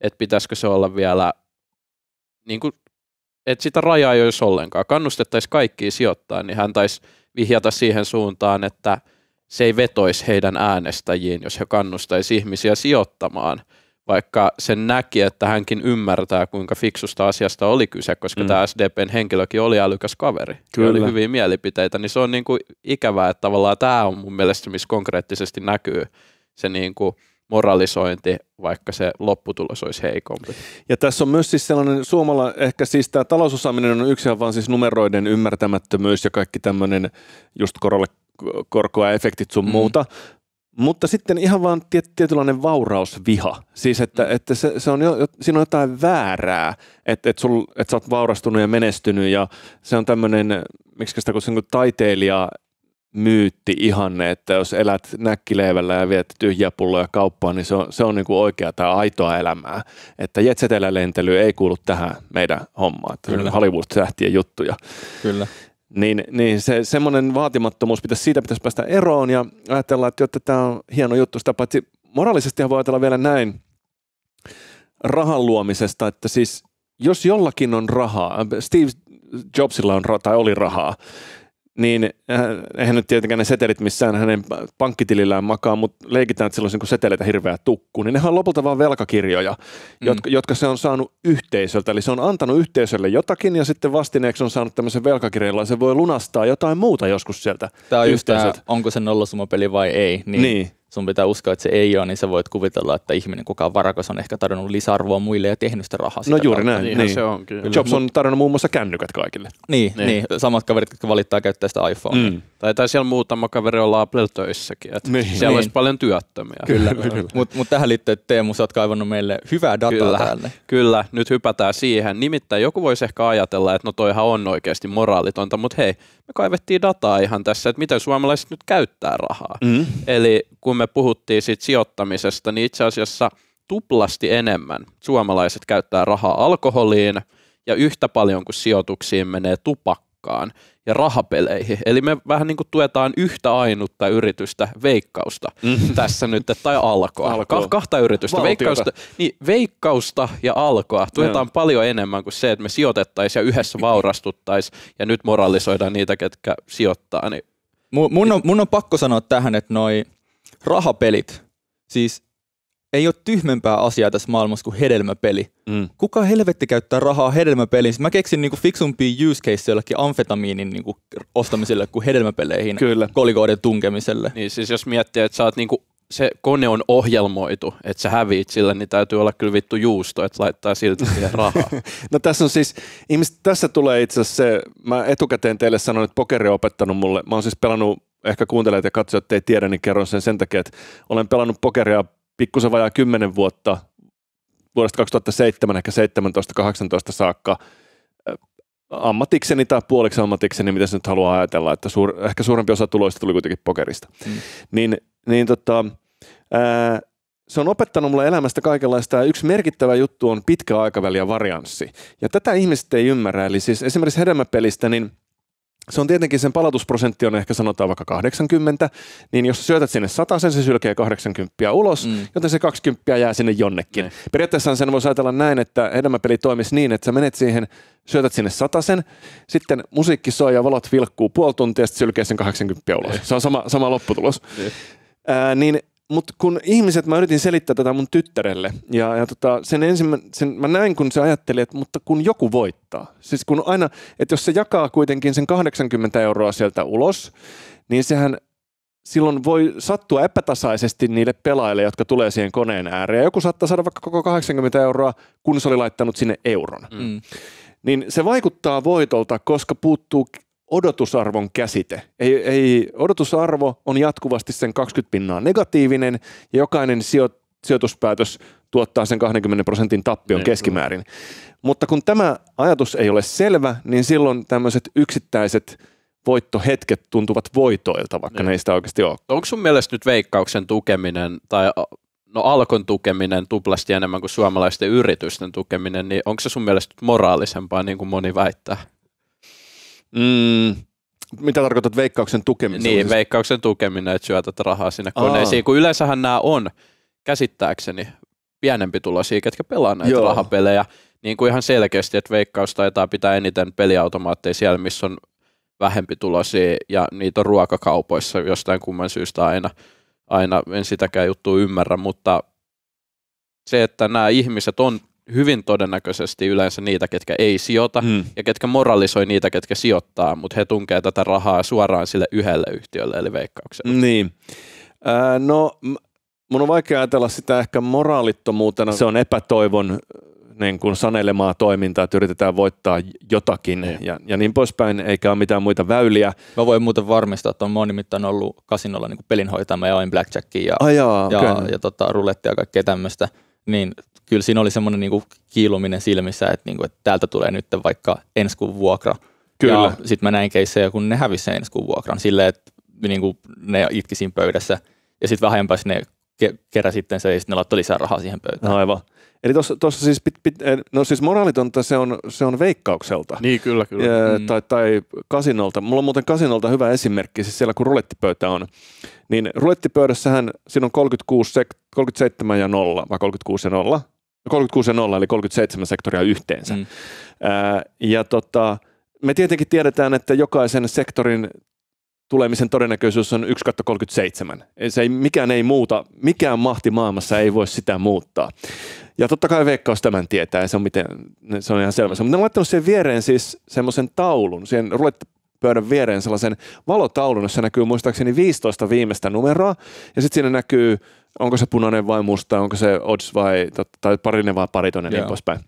että pitäisikö se olla vielä, niin kuin, että sitä rajaa ei olisi ollenkaan. Kannustettaisiin kaikkia sijoittaa, niin hän taisi vihjata siihen suuntaan, että se ei vetoisi heidän äänestäjiin, jos he kannustaisi ihmisiä sijoittamaan, vaikka sen näki, että hänkin ymmärtää, kuinka fiksusta asiasta oli kyse, koska mm. tämä SDPn henkilökin oli älykäs kaveri. Kyllä. oli hyviä mielipiteitä, niin se on niin kuin ikävää, että tavallaan tämä on mun mielestä, missä konkreettisesti näkyy se niin kuin moralisointi, vaikka se lopputulos olisi heikompi. Ja tässä on myös siis sellainen suomala, ehkä siis tämä talousosaaminen on yksi vaan siis numeroiden ymmärtämättömyys ja kaikki tämmöinen just korolle korkoa, efektit sun mm. muuta, mutta sitten ihan vaan tiet, tietynlainen vaurausviha. Siis, että, mm. että se, se on jo, siinä on jotain väärää, että, että, sul, että sä oot vaurastunut ja menestynyt ja se on tämmöinen, miksi sitä kutsutaan niinku taiteilija myytti ihanne, että jos elät näkkileivällä ja viet tyhjiä pulloja kauppaan, niin se on, se on niin kuin oikea tai aitoa elämää. Että jetsetellä lentely ei kuulu tähän meidän hommaan. Että Kyllä. se on hollywood juttuja. Kyllä. Niin, niin se, semmoinen vaatimattomuus, pitäisi, siitä pitäisi päästä eroon ja ajatella, että jotta tämä on hieno juttu, sitä paitsi moraalisesti voi ajatella vielä näin rahan luomisesta, että siis jos jollakin on rahaa, Steve Jobsilla on, tai oli rahaa, niin äh, eihän nyt tietenkään ne setelit missään hänen pankkitilillään makaa, mutta leikitään, että sillä olisi niin seteleitä hirveä tukku, niin nehän on lopulta vain velkakirjoja, mm. jotka, jotka se on saanut yhteisöltä. Eli se on antanut yhteisölle jotakin ja sitten vastineeksi on saanut tämmöisen velkakirjan, ja se voi lunastaa jotain muuta joskus sieltä Tämä on Just tämä, onko se nollasumapeli vai ei. Niin. niin sun pitää uskoa, että se ei ole, niin sä voit kuvitella, että ihminen, kuka on varakas, on ehkä tarjonnut lisäarvoa muille ja tehnyt sitä rahaa. No juuri kautta. näin. Niin. se onkin. Jobs on tarjonnut muun muassa kännykät kaikille. Niin, niin. niin. samat kaverit, jotka valittaa käyttää sitä iPhonea. Mm. Tai, tai siellä muutama kaveri on Laapel töissäkin. Että niin. Siellä niin. olisi paljon työttömiä. Kyllä. Kyllä. Mutta mut tähän liittyen, Teemu, sä oot kaivannut meille hyvää dataa Kyllä. tänne. Kyllä, nyt hypätään siihen. Nimittäin joku voisi ehkä ajatella, että no toihan on oikeasti moraalitonta, mutta hei, me kaivettiin dataa ihan tässä, että miten suomalaiset nyt käyttää rahaa. Mm. Eli kun me me puhuttiin siitä sijoittamisesta, niin itse asiassa tuplasti enemmän suomalaiset käyttää rahaa alkoholiin ja yhtä paljon kuin sijoituksiin menee tupakkaan ja rahapeleihin. Eli me vähän niin kuin tuetaan yhtä ainutta yritystä veikkausta mm. tässä nyt, tai alkoa. Ka- kahta yritystä. Veikkausta, niin, veikkausta ja alkoa tuetaan no. paljon enemmän kuin se, että me sijoitettaisiin ja yhdessä vaurastuttaisiin ja nyt moralisoidaan niitä, ketkä sijoittaa. Niin mun, mun, on, mun on pakko sanoa tähän, että noin rahapelit, siis ei ole tyhmempää asiaa tässä maailmassa kuin hedelmäpeli. Mm. Kuka helvetti käyttää rahaa hedelmäpeliin? Siis mä keksin niinku fiksumpia use case jollekin amfetamiinin niinku ostamiselle kuin hedelmäpeleihin Kyllä. kolikoiden tunkemiselle. Niin siis jos miettii, että sä oot niinku se kone on ohjelmoitu, että sä häviit sillä, niin täytyy olla kyllä vittu juusto, että laittaa silti siihen rahaa. no tässä on siis, ihmiset, tässä tulee itse asiassa se, mä etukäteen teille sanon, että pokeri on opettanut mulle, mä oon siis pelannut ehkä kuuntelijat ja katsojat ei tiedä, niin kerron sen sen takia, että olen pelannut pokeria pikkusen vajaa 10 vuotta, vuodesta 2007, ehkä 17-18 saakka ammatikseni tai puoliksi ammatikseni, mitä se nyt haluaa ajatella, että suur, ehkä suurempi osa tuloista tuli kuitenkin pokerista. Mm. Niin, niin tota, ää, se on opettanut mulle elämästä kaikenlaista ja yksi merkittävä juttu on pitkä aikaväli ja varianssi. Ja tätä ihmiset ei ymmärrä, eli siis esimerkiksi hedelmäpelistä, niin – se on tietenkin, sen palautusprosentti on ehkä sanotaan vaikka 80, niin jos syötät sinne 100, sen se sylkee 80 ulos, mm. joten se 20 jää sinne jonnekin. Ne. Niin. Periaatteessa sen voisi ajatella näin, että hedelmäpeli toimisi niin, että sä menet siihen, syötät sinne sen, sitten musiikki soi ja valot vilkkuu puoli tuntia, sitten sylkee sen 80 ulos. Niin. Se on sama, sama lopputulos. Niin. Ää, niin mutta kun ihmiset, mä yritin selittää tätä mun tyttärelle, ja, ja tota, sen ensimmä, sen, mä näin, kun se ajatteli, että mutta kun joku voittaa. Siis kun aina, että jos se jakaa kuitenkin sen 80 euroa sieltä ulos, niin sehän silloin voi sattua epätasaisesti niille pelaajille, jotka tulee siihen koneen ääreen. Joku saattaa saada vaikka koko 80 euroa, kun se oli laittanut sinne euron. Mm. Niin se vaikuttaa voitolta, koska puuttuu odotusarvon käsite. Ei, ei, odotusarvo on jatkuvasti sen 20 pinnaa negatiivinen ja jokainen sijo, sijoituspäätös tuottaa sen 20 prosentin tappion ne, niin. keskimäärin. Kyllä. Mutta kun tämä ajatus ei ole selvä, niin silloin tämmöiset yksittäiset voittohetket tuntuvat voitoilta, vaikka niin. ne. näistä oikeasti on. No onko sun mielestä nyt veikkauksen tukeminen tai no Alkon tukeminen tuplasti enemmän kuin suomalaisten yritysten tukeminen, niin onko se sun mielestä moraalisempaa, niin kuin moni väittää? Mm, mitä tarkoitat veikkauksen tukeminen? Niin, veikkauksen tukeminen, että syötät rahaa sinne Aa. koneisiin, kun yleensähän nämä on käsittääkseni pienempi tulosia, ketkä pelaa näitä Joo. rahapelejä. Niin kuin ihan selkeästi, että veikkaus taitaa pitää eniten peliautomaatteja siellä, missä on vähempi tulosia ja niitä on ruokakaupoissa jostain kumman syystä aina. aina en sitäkään juttu ymmärrä, mutta se, että nämä ihmiset on hyvin todennäköisesti yleensä niitä, ketkä ei sijoita mm. ja ketkä moralisoi niitä, ketkä sijoittaa, mutta he tunkee tätä rahaa suoraan sille yhdelle yhtiölle eli veikkaukselle. Niin. Äh, no mun on vaikea ajatella sitä ehkä moraalittomuutena. Se on epätoivon äh, niin kuin sanelemaa toimintaa, että yritetään voittaa jotakin niin. ja, ja niin poispäin, eikä ole mitään muita väyliä. Mä voin muuten varmistaa, että mä oon nimittäin ollut kasinolla niin pelinhoitama ja oin blackjackia ja, ja, okay. ja, ja tota, rulettia ja kaikkea tämmöistä niin kyllä siinä oli semmoinen niin kuin kiiluminen silmissä, että, niin kuin, että täältä tulee nyt vaikka ensi kuun vuokra. Kyllä. Ja sitten mä näin keissejä, kun ne hävisi sen ensi kuun vuokran silleen, että niin kuin ne itkisin pöydässä. Ja sitten vähän ne ke- kerä sitten se ja sitten ne laittoi lisää rahaa siihen pöytään. No, aivan. Eli tuossa siis, pit, pit, eh, no siis moraalitonta se on, se on veikkaukselta. Niin, kyllä, kyllä. Ja, eh, mm. tai, tai kasinolta. Mulla on muuten kasinolta hyvä esimerkki, siis siellä kun rulettipöytä on. Niin rulettipöydässähän siinä on 36, 37 ja 0, vai 36 ja 0. 36 ja 0, eli 37 sektoria yhteensä. Mm. Ää, eh, ja tota, me tietenkin tiedetään, että jokaisen sektorin tulemisen todennäköisyys on 1 37. Se ei, mikään ei muuta, mikään mahti maailmassa ei voi sitä muuttaa. Ja totta kai Veikkaus tämän tietää ja se on, miten, se on ihan selvä. Mutta ne on laittanut siihen viereen siis semmoisen taulun, siihen pöydän viereen sellaisen valotaulun, jossa näkyy muistaakseni 15 viimeistä numeroa ja sitten siinä näkyy, onko se punainen vai musta, onko se odds vai, tai parinen vai paritoinen ja niin poispäin.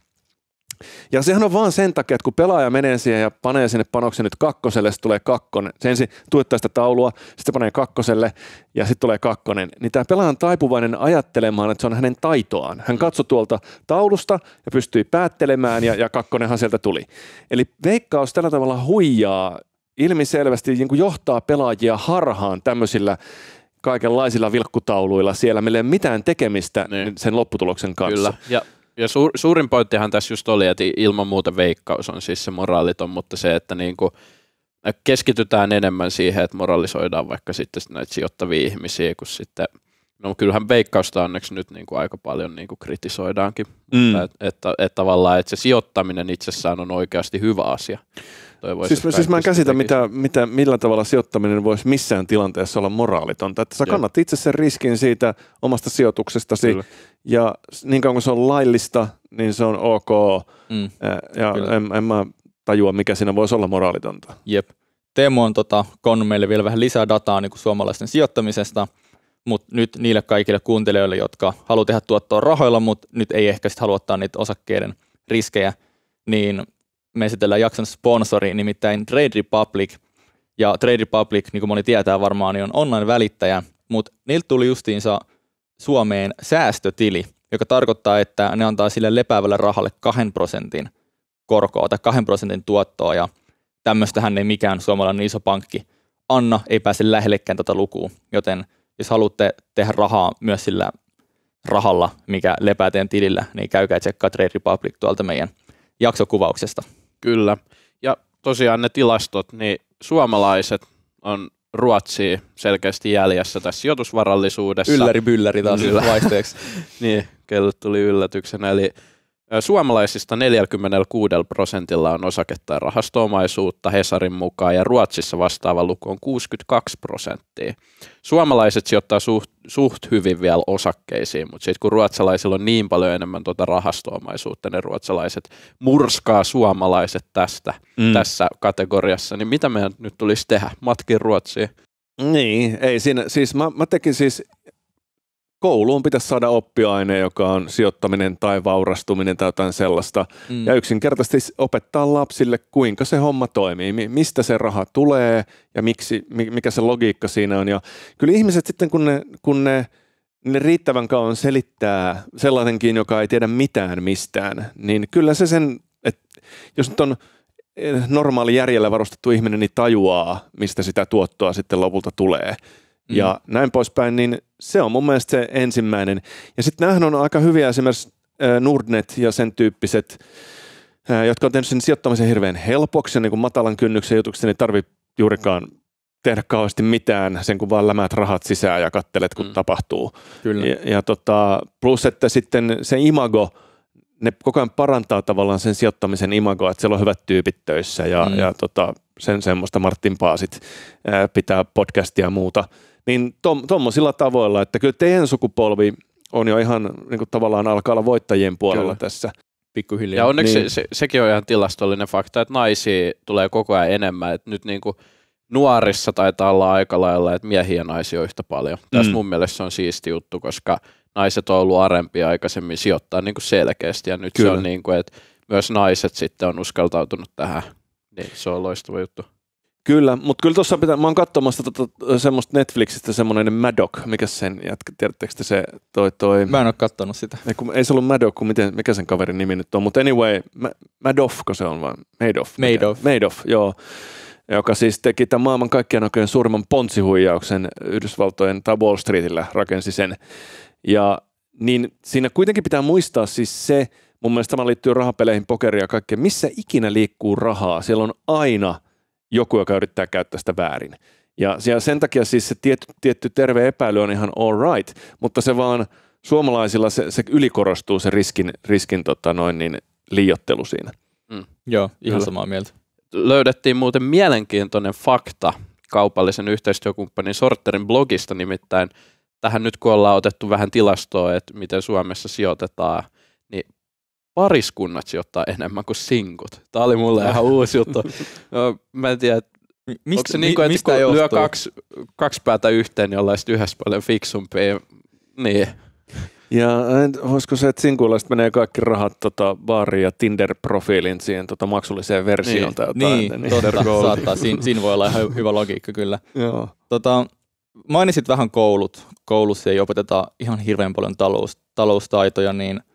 Ja sehän on vaan sen takia, että kun pelaaja menee siihen ja panee sinne panoksen nyt kakkoselle, sitten tulee kakkonen. Se ensin tuottaa sitä taulua, sitten panee kakkoselle ja sitten tulee kakkonen. Niin tämä pelaaja on taipuvainen ajattelemaan, että se on hänen taitoaan. Hän katsoi tuolta taulusta ja pystyi päättelemään ja, ja kakkonenhan sieltä tuli. Eli veikkaus tällä tavalla huijaa ilmiselvästi niin kuin johtaa pelaajia harhaan tämmöisillä kaikenlaisilla vilkkutauluilla siellä. millä ei ole mitään tekemistä niin. sen lopputuloksen kanssa. Kyllä. Ja ja suur, suurin pointtihan tässä just oli, että ilman muuta veikkaus on siis se moraaliton, mutta se, että niinku keskitytään enemmän siihen, että moralisoidaan vaikka sitten näitä sijoittavia ihmisiä, kun sitten, no kyllähän veikkausta onneksi nyt niin kuin aika paljon niinku kritisoidaankin, mm. että, että, että tavallaan että se sijoittaminen itsessään on oikeasti hyvä asia. Toivoisi, siis, siis mä en käsitä, mitä, mitä, millä tavalla sijoittaminen voisi missään tilanteessa olla moraalitonta. Että sä kannat itse sen riskin siitä omasta sijoituksestasi Kyllä ja niin kauan kuin se on laillista, niin se on ok. Mm, ja en, en mä tajua, mikä siinä voisi olla moraalitonta. Jep. Teemu on tota, koonnut meille vielä vähän lisää dataa niin kuin suomalaisten sijoittamisesta, mutta nyt niille kaikille kuuntelijoille, jotka haluaa tehdä tuottoa rahoilla, mutta nyt ei ehkä sit halua ottaa niitä osakkeiden riskejä, niin me esitellään jakson sponsori, nimittäin Trade Republic. Ja Trade Republic, niin kuin moni tietää varmaan, niin on online-välittäjä, mutta niiltä tuli justiinsa – Suomeen säästötili, joka tarkoittaa, että ne antaa sille lepäävälle rahalle kahden prosentin korkoa tai kahden prosentin tuottoa ja tämmöistähän ei mikään suomalainen iso pankki anna, ei pääse lähellekään tätä lukua, joten jos haluatte tehdä rahaa myös sillä rahalla, mikä lepää teidän tilillä, niin käykää tsekkaa Trade Republic tuolta meidän jaksokuvauksesta. Kyllä. Ja tosiaan ne tilastot, niin suomalaiset on Ruotsi selkeästi jäljessä tässä sijoitusvarallisuudessa. Ylläri bylläri taas vaihteeksi. niin, kello tuli yllätyksenä. Eli Suomalaisista 46 prosentilla on osaketta ja rahastoomaisuutta Hesarin mukaan ja Ruotsissa vastaava luku on 62 prosenttia. Suomalaiset sijoittaa suht, suht hyvin vielä osakkeisiin, mutta sitten kun ruotsalaisilla on niin paljon enemmän tuota rahastoomaisuutta, ne ruotsalaiset murskaa suomalaiset tästä, mm. tässä kategoriassa, niin mitä meidän nyt tulisi tehdä? Matkin Ruotsiin. Niin, ei siinä, siis mä, mä tekin siis kouluun pitäisi saada oppiaine, joka on sijoittaminen tai vaurastuminen tai jotain sellaista. Mm. Ja yksinkertaisesti opettaa lapsille, kuinka se homma toimii, mistä se raha tulee ja miksi, mikä se logiikka siinä on. Ja kyllä ihmiset sitten, kun ne, kun ne, ne riittävän kauan selittää sellainenkin, joka ei tiedä mitään mistään, niin kyllä se sen, että jos nyt on eh, normaali järjellä varustettu ihminen, niin tajuaa, mistä sitä tuottoa sitten lopulta tulee. Mm. Ja näin poispäin, niin se on mun mielestä se ensimmäinen. Ja sitten näähän on aika hyviä esimerkiksi Nordnet ja sen tyyppiset, jotka on tehnyt sen sijoittamisen hirveän helpoksi, niin kuin matalan kynnyksen jutuksi, niin tarvi juurikaan tehdä kauheasti mitään, sen kun vaan lämät rahat sisään ja kattelet, kun mm. tapahtuu. Kyllä. Ja, ja tota, plus, että sitten se imago, ne koko ajan parantaa tavallaan sen sijoittamisen imagoa, että siellä on hyvät tyypit töissä ja, mm. ja tota, sen semmoista Martin Paasit pitää podcastia ja muuta – niin tuommoisilla tom, tavoilla, että kyllä teidän sukupolvi on jo ihan niin kuin tavallaan alkaa olla voittajien puolella kyllä. tässä pikkuhiljaa. Ja onneksi niin. se, se, sekin on ihan tilastollinen fakta, että naisia tulee koko ajan enemmän. Että nyt niin kuin nuorissa taitaa olla aika lailla, että miehiä ja naisia on yhtä paljon. Mm. Tässä mun mielestä se on siisti juttu, koska naiset on ollut arempia aikaisemmin sijoittaa niin kuin selkeästi. Ja nyt Kyllä. se on niin kuin, että myös naiset sitten on uskaltautunut tähän. Niin se on loistava juttu. Kyllä, mutta kyllä tuossa pitää, mä oon katsomassa tota, tota semmoista Netflixistä semmoinen Madoc, mikä sen jätkä, tiedättekö se toi toi? Mä en ole katsonut sitä. Ei, kun, ei se ollut Madoc, kun miten, mikä sen kaverin nimi nyt on, mutta anyway, Madoff, se on vain Madoff. Madoff. Madoff, joo joka siis teki tämän maailman kaikkien oikein suurimman ponsihuijauksen Yhdysvaltojen tai Wall Streetillä rakensi sen. Ja niin siinä kuitenkin pitää muistaa siis se, mun mielestä tämä liittyy rahapeleihin, pokeria ja kaikkeen, missä ikinä liikkuu rahaa, siellä on aina – joku, joka yrittää käyttää sitä väärin. Ja, sen takia siis se tietty, tietty terve epäily on ihan all right, mutta se vaan suomalaisilla se, se ylikorostuu se riskin, riskin tota noin, niin liiottelu siinä. Mm. Joo, ihan Kyllä. samaa mieltä. Löydettiin muuten mielenkiintoinen fakta kaupallisen yhteistyökumppanin Sorterin blogista nimittäin. Tähän nyt kun ollaan otettu vähän tilastoa, että miten Suomessa sijoitetaan – pariskunnat sijoittaa enemmän kuin sinkut. Tämä oli mulle ihan uusi juttu. No, mä en tiedä, Mist, onko se niin kuin, että kun lyö kaksi, kaksi päätä yhteen, niin ollaan yhdessä paljon fiksumpi. Niin. Ja olisiko se, että sinkuilaiset menee kaikki rahat tota, baariin ja Tinder-profiilin siihen tota, maksulliseen versioon niin, tai jotain. Niin, niin totta, saattaa. Siin, siinä voi olla ihan hyvä logiikka kyllä. Joo. Tota, mainitsit vähän koulut. Koulussa ei opeteta ihan hirveän paljon talous, taloustaitoja, niin –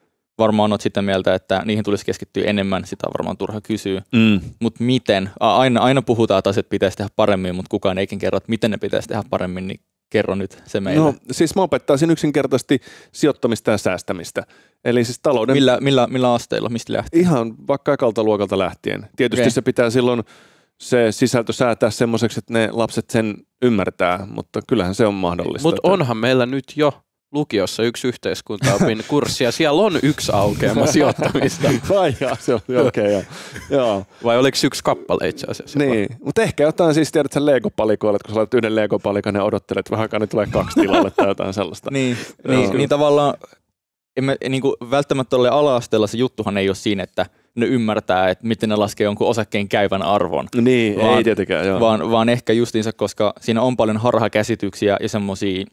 varmaan olet sitä mieltä, että niihin tulisi keskittyä enemmän, sitä on varmaan turha kysyä. Mm. Mutta miten? Aina, aina puhutaan, että asiat pitäisi tehdä paremmin, mutta kukaan eikin kerro, että miten ne pitäisi tehdä paremmin, niin kerro nyt se meille. No siis mä opettaisin yksinkertaisesti sijoittamista ja säästämistä. Eli siis talouden... Millä, millä, millä asteilla, mistä lähtee? Ihan vaikka ekalta luokalta lähtien. Tietysti okay. se pitää silloin se sisältö säätää semmoiseksi, että ne lapset sen ymmärtää, mutta kyllähän se on mahdollista. Mutta onhan meillä nyt jo lukiossa yksi yhteiskuntaopin kurssi ja siellä on yksi aukeama sijoittamista. Vai jaa, se on, okei ja joo. Vai oliko yksi kappale itse asiassa? Niin, mutta ehkä jotain siis tiedät sen leikopalikoille, että kun sä laitat yhden leikopalikan ja odottelet, että vähän tulee kaksi tilalle tai jotain sellaista. niin, niin, niin tavallaan en mä, niin kuin välttämättä ole ala se juttuhan ei ole siinä, että ne ymmärtää, että miten ne laskee jonkun osakkeen käyvän arvon. Niin, vaan, ei tietenkään. Joo. Vaan, vaan ehkä justiinsa, koska siinä on paljon harhakäsityksiä ja semmoisia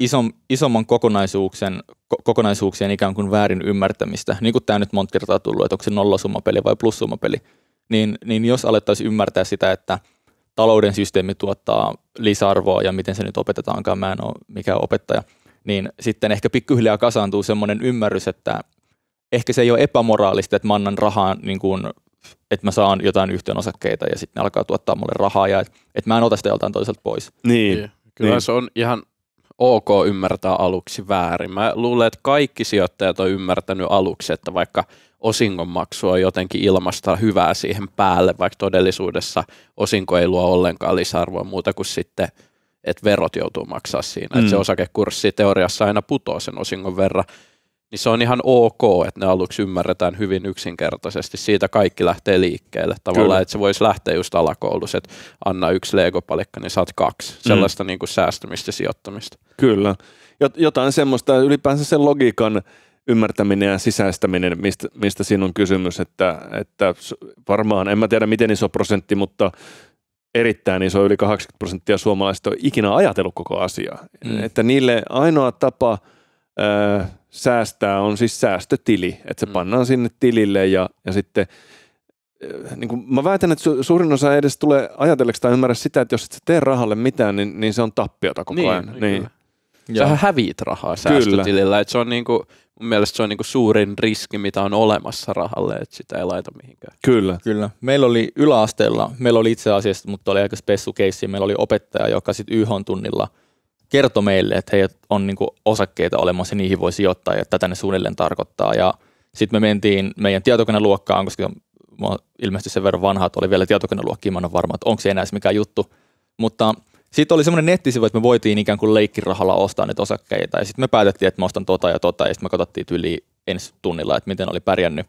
isom, isomman kokonaisuuksien, kokonaisuuksien ikään kuin väärin ymmärtämistä, niin kuin tämä nyt monta kertaa tullut, että onko se nollasummapeli vai plussummapeli, niin, niin jos alettaisiin ymmärtää sitä, että talouden systeemi tuottaa lisäarvoa ja miten se nyt opetetaankaan, mä en ole mikään opettaja, niin sitten ehkä pikkuhiljaa kasaantuu semmoinen ymmärrys, että ehkä se ei ole epämoraalista, että mä annan rahaa, niin kuin, että mä saan jotain yhteen osakkeita ja sitten ne alkaa tuottaa mulle rahaa ja että että mä en ota sitä joltain toiselta pois. Niin. niin. Kyllä niin. se on ihan OK ymmärtää aluksi väärin. Mä luulen, että kaikki sijoittajat on ymmärtänyt aluksi, että vaikka osingonmaksu on jotenkin ilmasta hyvää siihen päälle, vaikka todellisuudessa osinko ei luo ollenkaan lisäarvoa muuta kuin sitten että verot joutuu maksaa siinä. Mm. Että se mm. teoriassa aina putoaa sen osingon verran niin se on ihan ok, että ne aluksi ymmärretään hyvin yksinkertaisesti. Siitä kaikki lähtee liikkeelle tavallaan, Kyllä. että se voisi lähteä just alakoulussa, että anna yksi Lego-palikka, niin saat kaksi. Mm. Sellaista niin kuin säästämistä ja sijoittamista. Kyllä. Jot, jotain semmoista, ylipäänsä sen logiikan ymmärtäminen ja sisäistäminen, mistä, mistä siinä on kysymys, että, että varmaan, en mä tiedä miten iso prosentti, mutta erittäin iso, yli 80 prosenttia suomalaisista on ikinä ajatellut koko asiaa. Mm. Että niille ainoa tapa – öö, säästää on siis säästötili, että se mm. pannaan sinne tilille ja, ja sitten niin kuin mä väitän, että su- suurin osa ei edes tulee ajatelleeksi tai ymmärrä sitä, että jos et sä tee rahalle mitään, niin, niin se on tappiota koko niin, ajan. Niin. niin. Ja. Sähän häviit rahaa säästötilillä. Et se on niinku, mun mielestä se on niinku suurin riski, mitä on olemassa rahalle, että sitä ei laita mihinkään. Kyllä. Kyllä. Meillä oli yläasteella, meillä oli itse asiassa, mutta oli aika spessu keissi, meillä oli opettaja, joka sitten YH-tunnilla – kertoi meille, että heillä on niin kuin osakkeita olemassa ja niihin voi sijoittaa ja tätä ne suunnilleen tarkoittaa. Ja sitten me mentiin meidän tietokoneluokkaan, koska mä ilmeisesti sen verran vanha, että oli vielä tietokoneluokkiin, mä en ole varma, että onko se enää mikään juttu. Mutta sitten oli semmoinen nettisivu, että me voitiin ikään kuin leikkirahalla ostaa niitä osakkeita. Ja sitten me päätettiin, että mä ostan tota ja tota, ja sitten me katsottiin yli ensi tunnilla, että miten oli pärjännyt.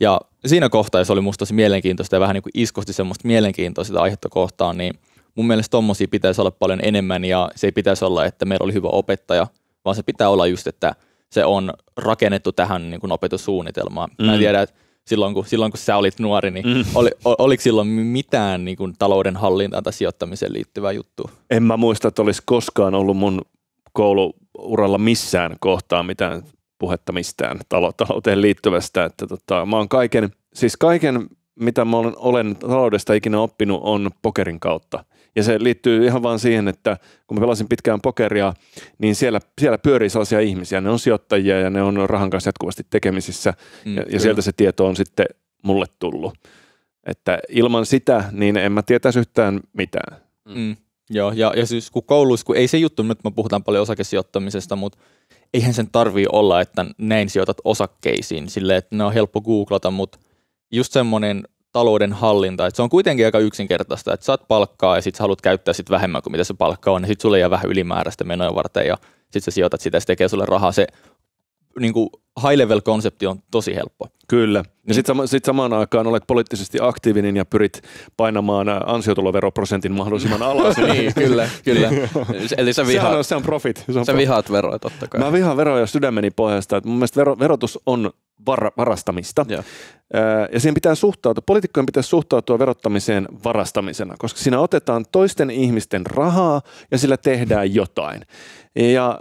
Ja siinä kohtaa, se oli musta tosi mielenkiintoista ja vähän niin kuin iskosti semmoista mielenkiintoista aihetta kohtaan, niin – mun mielestä tommosia pitäisi olla paljon enemmän ja se ei pitäisi olla, että meillä oli hyvä opettaja, vaan se pitää olla just, että se on rakennettu tähän niin kuin opetussuunnitelmaan. Mm. Mä en mm. tiedä, että silloin kun, silloin kun sä olit nuori, niin mm. oli, ol, oliko silloin mitään niin kuin talouden hallintaan tai sijoittamiseen liittyvää juttu. En mä muista, että olisi koskaan ollut mun kouluuralla missään kohtaa mitään puhetta mistään talouteen liittyvästä. Että tota, mä oon kaiken, siis kaiken, mitä mä olen, olen taloudesta ikinä oppinut, on pokerin kautta. Ja se liittyy ihan vaan siihen, että kun mä pelasin pitkään pokeria, niin siellä, siellä pyörii sellaisia ihmisiä. Ne on sijoittajia ja ne on rahan kanssa jatkuvasti tekemisissä. Mm, ja, ja sieltä se tieto on sitten mulle tullut. Että ilman sitä, niin en mä tietäisi yhtään mitään. Mm. Joo, ja, ja siis kun kouluissa, kun ei se juttu, nyt me puhutaan paljon osakesijoittamisesta, mutta eihän sen tarvii olla, että näin sijoitat osakkeisiin, silleen, että ne on helppo googlata, mutta just semmoinen talouden hallinta. Et se on kuitenkin aika yksinkertaista, että saat palkkaa ja sitten haluat käyttää sit vähemmän kuin mitä se palkka on, ja niin sitten sulle jää vähän ylimääräistä menoja varten, ja sitten sä sijoitat sitä ja se tekee sulle rahaa. Se niin kuin high level konsepti on tosi helppo. Kyllä. Ja mm. sitten sama, sit samaan aikaan olet poliittisesti aktiivinen ja pyrit painamaan äh, ansiotuloveroprosentin mahdollisimman alas. niin, kyllä, kyllä. Niin. Eli sä vihaat. Se on, se on profit. Se on sä profit. vihaat veroja totta kai. Mä vihaan veroja sydämeni pohjasta. Et mun mielestä vero, verotus on var, varastamista. Ja. Öö, ja siihen pitää suhtautua, poliitikkojen pitää suhtautua verottamiseen varastamisena, koska siinä otetaan toisten ihmisten rahaa ja sillä tehdään jotain. Ja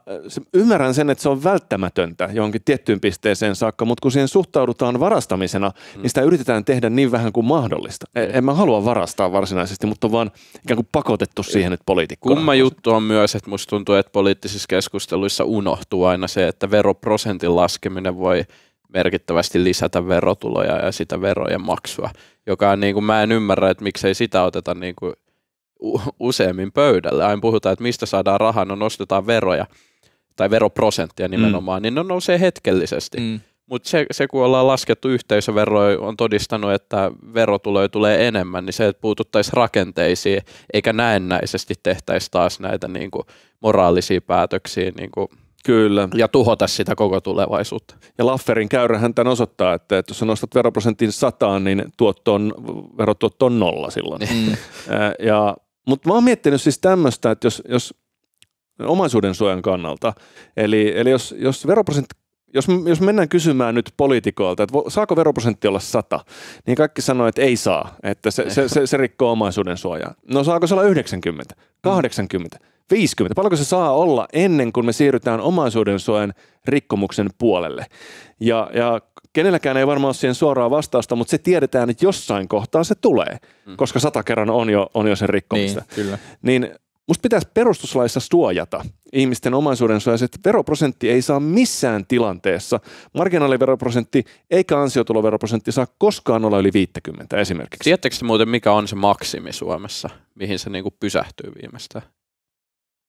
ymmärrän sen, että se on välttämätöntä johonkin tiettyyn pisteeseen saakka, mutta kun siihen suhtaudutaan varastamisena, niin sitä yritetään tehdä niin vähän kuin mahdollista. E- niin. En mä halua varastaa varsinaisesti, mutta on vaan ikään kuin pakotettu siihen että poliitikko Kumma juttu on myös, että musta tuntuu, että poliittisissa keskusteluissa unohtuu aina se, että veroprosentin laskeminen voi – merkittävästi lisätä verotuloja ja sitä verojen maksua, joka on niin kuin, mä en ymmärrä, että miksei sitä oteta niin kuin useammin pöydälle. Aina puhutaan, että mistä saadaan rahaa, no nostetaan veroja tai veroprosenttia mm. nimenomaan, mm. niin ne nousee hetkellisesti. Mm. Mutta se, se, kun ollaan laskettu yhteisöveroja, on todistanut, että verotuloja tulee enemmän, niin se, että puututtaisiin rakenteisiin, eikä näennäisesti tehtäisi taas näitä niin kuin, moraalisia päätöksiä niin kuin, Kyllä. ja tuhota sitä koko tulevaisuutta. Ja Lafferin käyrähän tämän osoittaa, että, että jos sä nostat veroprosentin sataan, niin tuotto on, verotuotto on nolla silloin. Mm. ja, mutta mä oon miettinyt siis tämmöistä, että jos, jos omaisuuden suojan kannalta, eli, eli jos, jos veroprosentti jos, jos mennään kysymään nyt poliitikoilta, että saako veroprosentti olla 100, niin kaikki sanoo, että ei saa, että se, se, se, se rikkoo omaisuuden suojaa. No saako se olla 90, 80, 50? Paljonko se saa olla ennen kuin me siirrytään omaisuuden suojan rikkomuksen puolelle? Ja, ja kenelläkään ei varmaan ole siihen suoraa vastausta, mutta se tiedetään, että jossain kohtaa se tulee, mm. koska sata kerran on jo, on jo sen rikkomista. Niin, kyllä. niin Musta pitäisi perustuslaissa suojata ihmisten omaisuuden suojaa, että veroprosentti ei saa missään tilanteessa, marginaaliveroprosentti eikä ansiotuloveroprosentti saa koskaan olla yli 50 esimerkiksi. Tiedättekö muuten, mikä on se maksimi Suomessa, mihin se niinku pysähtyy viimeistään?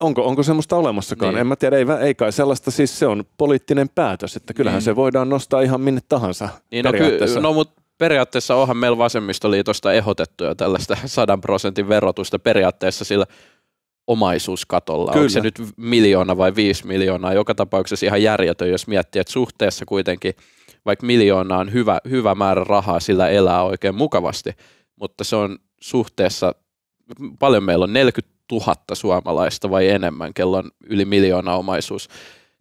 onko, onko semmoista olemassakaan? Niin. En mä tiedä, ei, ei kai sellaista, siis se on poliittinen päätös, että kyllähän niin. se voidaan nostaa ihan minne tahansa niin, no, ky- no mutta periaatteessa onhan meillä vasemmistoliitosta ehdotettu jo tällaista sadan prosentin verotusta periaatteessa sillä omaisuuskatolla. Kyllä. Onko se nyt miljoona vai viisi miljoonaa? Joka tapauksessa ihan järjetön, jos miettii, että suhteessa kuitenkin vaikka miljoona on hyvä, hyvä määrä rahaa, sillä elää oikein mukavasti, mutta se on suhteessa, paljon meillä on 40 000 suomalaista vai enemmän, kello on yli miljoona omaisuus,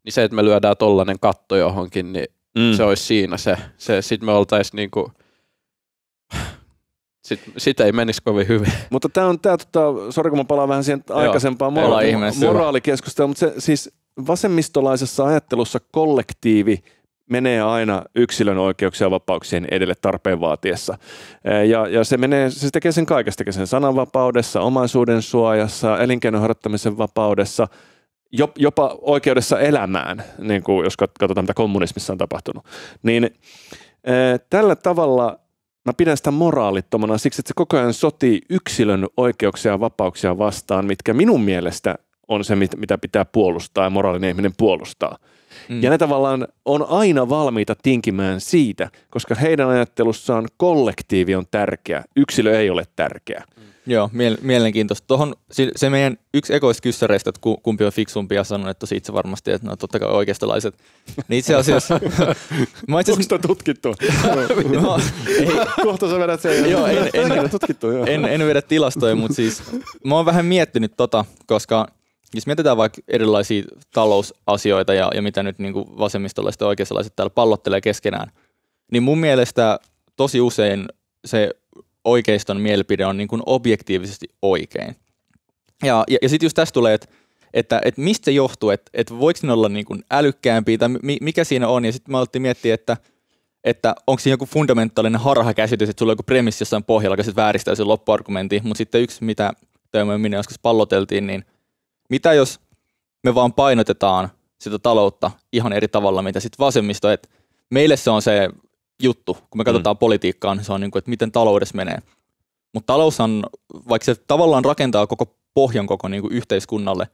niin se, että me lyödään tollainen katto johonkin, niin mm. se olisi siinä se. se Sitten me oltaisiin niinku sit, sitä ei menisi kovin hyvin. Mutta tämä on, tää, tota, sori kun mä palaan vähän siihen Joo, aikaisempaan moraali- moraalikeskusteluun, mutta se, siis vasemmistolaisessa ajattelussa kollektiivi menee aina yksilön oikeuksia ja vapauksien edelle tarpeen vaatiessa. Ja, ja se, menee, se tekee sen kaikesta, sen sananvapaudessa, omaisuuden suojassa, elinkeinoharjoittamisen vapaudessa, jopa oikeudessa elämään, niin kuin jos katsotaan mitä kommunismissa on tapahtunut. Niin, tällä tavalla Mä pidän sitä moraalittomana siksi, että se koko ajan sotii yksilön oikeuksia ja vapauksia vastaan, mitkä minun mielestä on se, mitä pitää puolustaa ja moraalinen ihminen puolustaa – Mm. Ja ne mm. tavallaan on aina valmiita tinkimään siitä, koska heidän ajattelussaan kollektiivi on tärkeä, yksilö ei ole tärkeä. Mm. Joo, mielenkiintoista. Tuohon, se meidän yksi ekoista kyssäreistä, että kumpi on fiksumpi ja sanon, että itse varmasti, että no totta kai oikeistolaiset. Niin itse asiassa... mä itse asiassa... Onko tutkittu? no, ei. Kohta sä vedät sen. joo, en, en, en, tutkittu, joo. en, en vedä tilastoja, mutta siis mä oon vähän miettinyt tota, koska jos siis mietitään vaikka erilaisia talousasioita ja, ja mitä nyt niin kuin vasemmistolaiset ja oikeistolaiset täällä pallottelee keskenään, niin mun mielestä tosi usein se oikeiston mielipide on niin kuin objektiivisesti oikein. Ja, ja, ja sitten just tässä tulee, että että, että mistä se johtuu, että, että voiko ne olla niin kuin älykkäämpiä tai mi, mikä siinä on. Ja sitten me alettiin miettiä, että, että onko siinä joku fundamentaalinen harhakäsitys, että sulla on joku premissi jossain pohjalla, joka sitten vääristää sen loppuargumentin. Mutta sitten yksi, mitä Teemu minä joskus palloteltiin, niin mitä jos me vaan painotetaan sitä taloutta ihan eri tavalla, mitä sitten vasemmisto, että meille se on se juttu, kun me mm. katsotaan mm. politiikkaa, niin se on niin kuin, että miten taloudessa menee. Mutta talous on, vaikka se tavallaan rakentaa koko pohjan koko niin kuin yhteiskunnalle,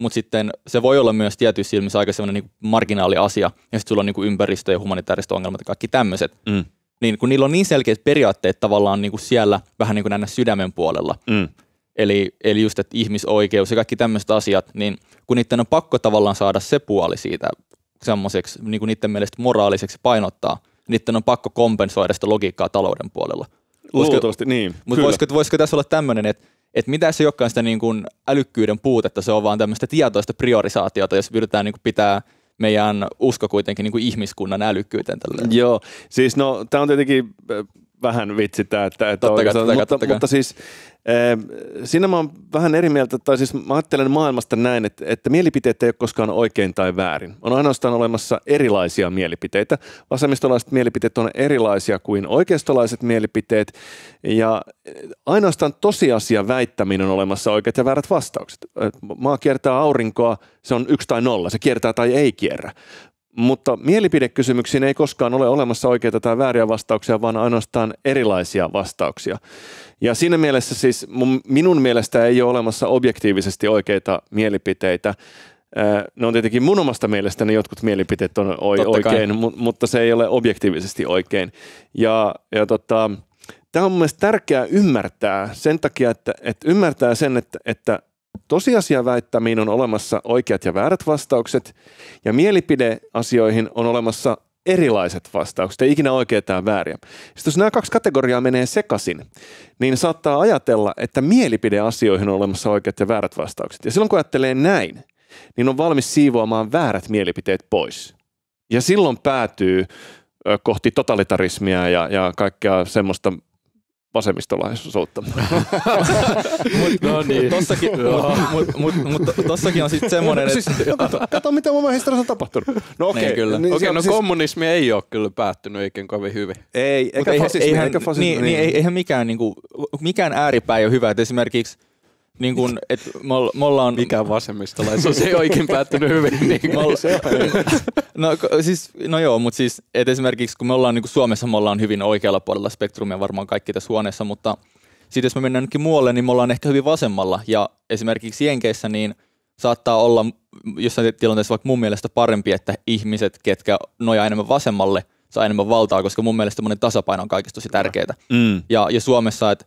mutta sitten se voi olla myös tietyissä silmissä aika sellainen niin marginaali asia, ja sitten sulla on niin kuin ympäristö- ja humanitaariset ongelmat ja kaikki tämmöiset. Mm. Niin kun niillä on niin selkeät periaatteet tavallaan niin kuin siellä vähän niin kuin näinä sydämen puolella, mm eli, eli just, että ihmisoikeus ja kaikki tämmöiset asiat, niin kun niiden on pakko tavallaan saada se puoli siitä semmoiseksi, niin kuin niiden mielestä moraaliseksi painottaa, niiden on pakko kompensoida sitä logiikkaa talouden puolella. Luultavasti, niin. Mutta voisiko, voisiko tässä olla tämmöinen, että että mitä se ei sitä niin kuin älykkyyden puutetta, se on vaan tämmöistä tietoista priorisaatiota, jos yritetään niin kuin pitää meidän usko kuitenkin niin kuin ihmiskunnan älykkyyteen. Tälleen. Joo, siis no tämä on tietenkin vähän vitsitään. Että, että totta kai, totta kai, mutta, totta kai. mutta siis eh, siinä mä oon vähän eri mieltä, tai siis mä ajattelen maailmasta näin, että, että mielipiteet ei ole koskaan oikein tai väärin. On ainoastaan olemassa erilaisia mielipiteitä. Vasemmistolaiset mielipiteet on erilaisia kuin oikeistolaiset mielipiteet, ja eh, ainoastaan tosiasia väittäminen on olemassa oikeat ja väärät vastaukset. Eh, maa kiertää aurinkoa, se on yksi tai nolla, se kiertää tai ei kierrä. Mutta mielipidekysymyksiin ei koskaan ole olemassa oikeita tai vääriä vastauksia, vaan ainoastaan erilaisia vastauksia. Ja siinä mielessä siis minun mielestä ei ole olemassa objektiivisesti oikeita mielipiteitä. Äh, ne on tietenkin mun omasta mielestäni jotkut mielipiteet on oikein, mu- mutta se ei ole objektiivisesti oikein. Ja, ja tota, tämä on mielestäni tärkeää ymmärtää sen takia, että, että ymmärtää sen, että, että tosiasia väittämiin on olemassa oikeat ja väärät vastaukset, ja mielipideasioihin on olemassa erilaiset vastaukset, ei ikinä oikea tai vääriä. Sitten jos nämä kaksi kategoriaa menee sekaisin, niin saattaa ajatella, että mielipideasioihin on olemassa oikeat ja väärät vastaukset. Ja silloin kun ajattelee näin, niin on valmis siivoamaan väärät mielipiteet pois. Ja silloin päätyy kohti totalitarismia ja, ja kaikkea semmoista vasemmistolaisuutta. Mutta no niin. Tossakin, mut, mut, mut, tossakin on sitten semmoinen, siis että... Siis, no, kato, kato, mitä mun historiassa on tapahtunut. No okei. Okay. Niin, Niin, okay, no siis... kommunismi ei ole kyllä päättynyt ikään kovin hyvin. Ei, eikä fasismi. Eihän, eihän, eihän, niin, niin, niin, eihän mikään, niin kuin, mikään ääripää ei ole hyvä. Että esimerkiksi niin kuin, et me, me ollaan... Mikä vasemmistolaisuus ei oikein päättynyt hyvin. Niin me olla... no, siis, no joo, mutta siis, et esimerkiksi kun me ollaan niin kuin Suomessa, me ollaan hyvin oikealla puolella spektrumia varmaan kaikki tässä huoneessa, mutta sitten jos me mennään nytkin muualle, niin me ollaan ehkä hyvin vasemmalla. Ja esimerkiksi Jenkeissä niin saattaa olla jossain tilanteessa vaikka mun mielestä parempi, että ihmiset, ketkä nojaa enemmän vasemmalle, saa enemmän valtaa, koska mun mielestä tasapaino on kaikista tosi tärkeää. Mm. Ja, ja Suomessa, että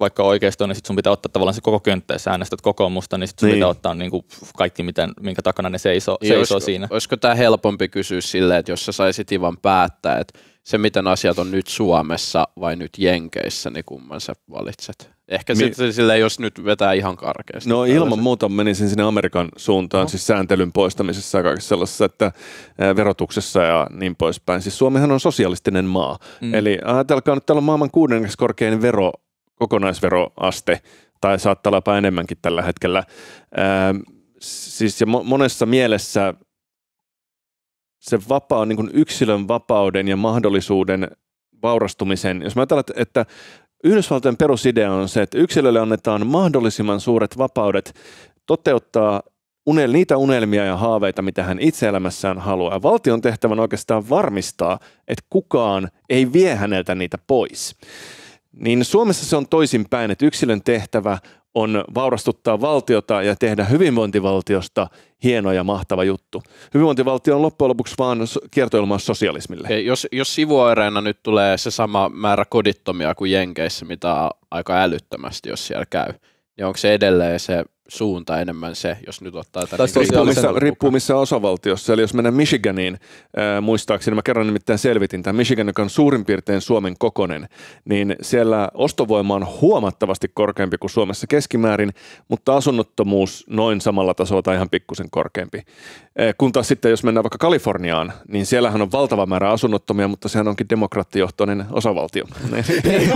vaikka oikeistoon, niin sit sun pitää ottaa tavallaan se koko könttä, jos äänestät kokoomusta, niin sit sun niin. pitää ottaa niin kuin kaikki, miten, minkä takana ne seisoo, niin, seisoo olisiko, siinä. Olisiko tämä helpompi kysyä silleen, että jos sä saisit Ivan päättää, että se, miten asiat on nyt Suomessa vai nyt Jenkeissä, niin kumman sä valitset? Ehkä Mi- sitten sille, jos nyt vetää ihan karkeasti. No tällaisen. ilman muuta menisin sinne Amerikan suuntaan, no. siis sääntelyn poistamisessa ja kaikessa sellaisessa, että verotuksessa ja niin poispäin. Siis Suomihan on sosialistinen maa. Mm. Eli ajatelkaa nyt, täällä on maailman kuudenneksi korkein vero kokonaisveroaste, tai saattaa olla enemmänkin tällä hetkellä. Ää, ähm, siis ja monessa mielessä se vapaa, niin yksilön vapauden ja mahdollisuuden vaurastumisen, jos mä ajattelen, että Yhdysvaltojen perusidea on se, että yksilölle annetaan mahdollisimman suuret vapaudet toteuttaa unel, niitä unelmia ja haaveita, mitä hän itse elämässään haluaa. Valtion tehtävän oikeastaan varmistaa, että kukaan ei vie häneltä niitä pois niin Suomessa se on toisinpäin, että yksilön tehtävä on vaurastuttaa valtiota ja tehdä hyvinvointivaltiosta hieno ja mahtava juttu. Hyvinvointivaltio on loppujen lopuksi vaan kiertoilmaa sosialismille. Ei, jos, jos sivuoireena nyt tulee se sama määrä kodittomia kuin Jenkeissä, mitä aika älyttömästi, jos siellä käy, niin onko se edelleen se suunta enemmän se, jos nyt ottaa tätä. Tästä riippuu, missä, riippuu missä osavaltiossa. Eli jos mennään Michiganiin, äh, muistaakseni, mä kerran nimittäin selvitin, tämä Michigan, joka on suurin piirtein Suomen kokonen, niin siellä ostovoima on huomattavasti korkeampi kuin Suomessa keskimäärin, mutta asunnottomuus noin samalla tasolla tai ihan pikkusen korkeampi. Eh, kun taas sitten, jos mennään vaikka Kaliforniaan, niin siellähän on valtava määrä asunnottomia, mutta sehän onkin demokraattijohtoinen osavaltio. Niin.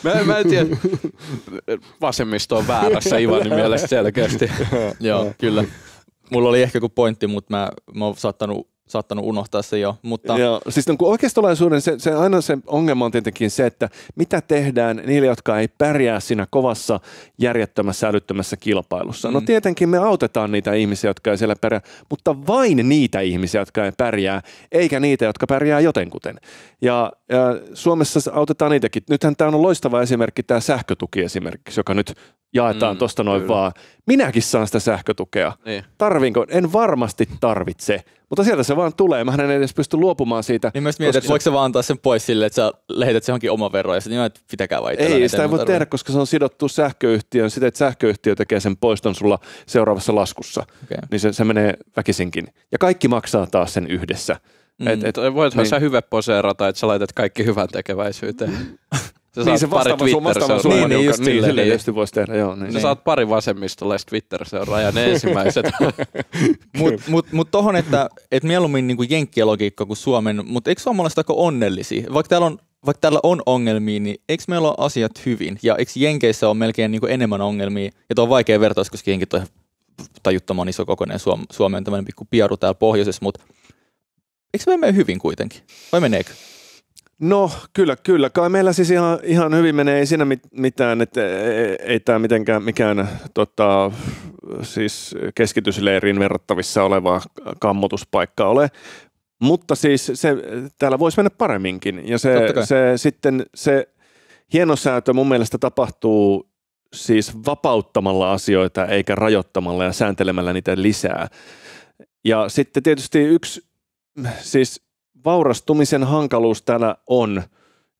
mä, mä en tiedä. Vasemmisto on väärässä Ivanin mielestä selkeästi. Joo, kyllä. Mulla oli ehkä joku pointti, mutta mä, mä oon saattanut saattanut unohtaa se jo. Mutta... Joo, siis no, kun niinku oikeistolaisuuden se, se, aina se ongelma on tietenkin se, että mitä tehdään niille, jotka ei pärjää siinä kovassa, järjettömässä, älyttömässä kilpailussa. No mm. No tietenkin me autetaan niitä ihmisiä, jotka ei siellä pärjää, mutta vain niitä ihmisiä, jotka ei pärjää, eikä niitä, jotka pärjää jotenkuten. Ja, ja Suomessa autetaan niitäkin. Nythän tämä on loistava esimerkki, tämä sähkötuki esimerkiksi, joka nyt jaetaan mm, tuosta noin kyllä. vaan minäkin saan sitä sähkötukea. Niin. Tarvinko? En varmasti tarvitse, mutta sieltä se vaan tulee. Mä en edes pysty luopumaan siitä. Niin myös mietit, koska... että voiko se vaan antaa sen pois sille, että sä lähetät se johonkin oman veroon ja sitten niin että pitäkää vai Ei, sitä ei voi tehdä, koska se on sidottu sähköyhtiöön Sitä että sähköyhtiö tekee sen poiston sulla seuraavassa laskussa. Okay. Niin se, se menee väkisinkin. Ja kaikki maksaa taas sen yhdessä. Mm. Et, et, voithan niin. sä hyvä poseerata, että sä laitat kaikki hyvän tekeväisyyteen. Sä niin se vastaava, pari Twitter vastaava seuraa. Niin, niin, just niin, niin, just voisi tehdä, joo. Niin, sä niin. saat pari vasemmistolaista Twitter seuraa ja ne ensimmäiset. Mutta mut, mut tohon, että et mieluummin niinku jenkkien logiikka kuin Suomen, mutta eikö suomalaiset aika onnellisia? Vaikka täällä on vaikka täällä on ongelmia, niin eikö meillä ole asiat hyvin? Ja eikö Jenkeissä on melkein niin kuin enemmän ongelmia? Ja tuo on vaikea vertaus, koska Jenkit on tajuttoman iso kokoinen Suom- Suomeen tämmöinen pikku pieru täällä pohjoisessa, mutta eikö me mene hyvin kuitenkin? Vai meneekö? No kyllä, kyllä. Kai meillä siis ihan, ihan hyvin menee, ei siinä mit, mitään, että e-, ei, ei tämä mitenkään mikään tota, siis keskitysleiriin verrattavissa oleva kammotuspaikka ole. Mutta siis se, täällä voisi mennä paremminkin ja se, se sitten se hienosäätö mun mielestä tapahtuu siis vapauttamalla asioita eikä rajoittamalla ja sääntelemällä niitä lisää. Ja sitten tietysti yksi, siis vaurastumisen hankaluus täällä on,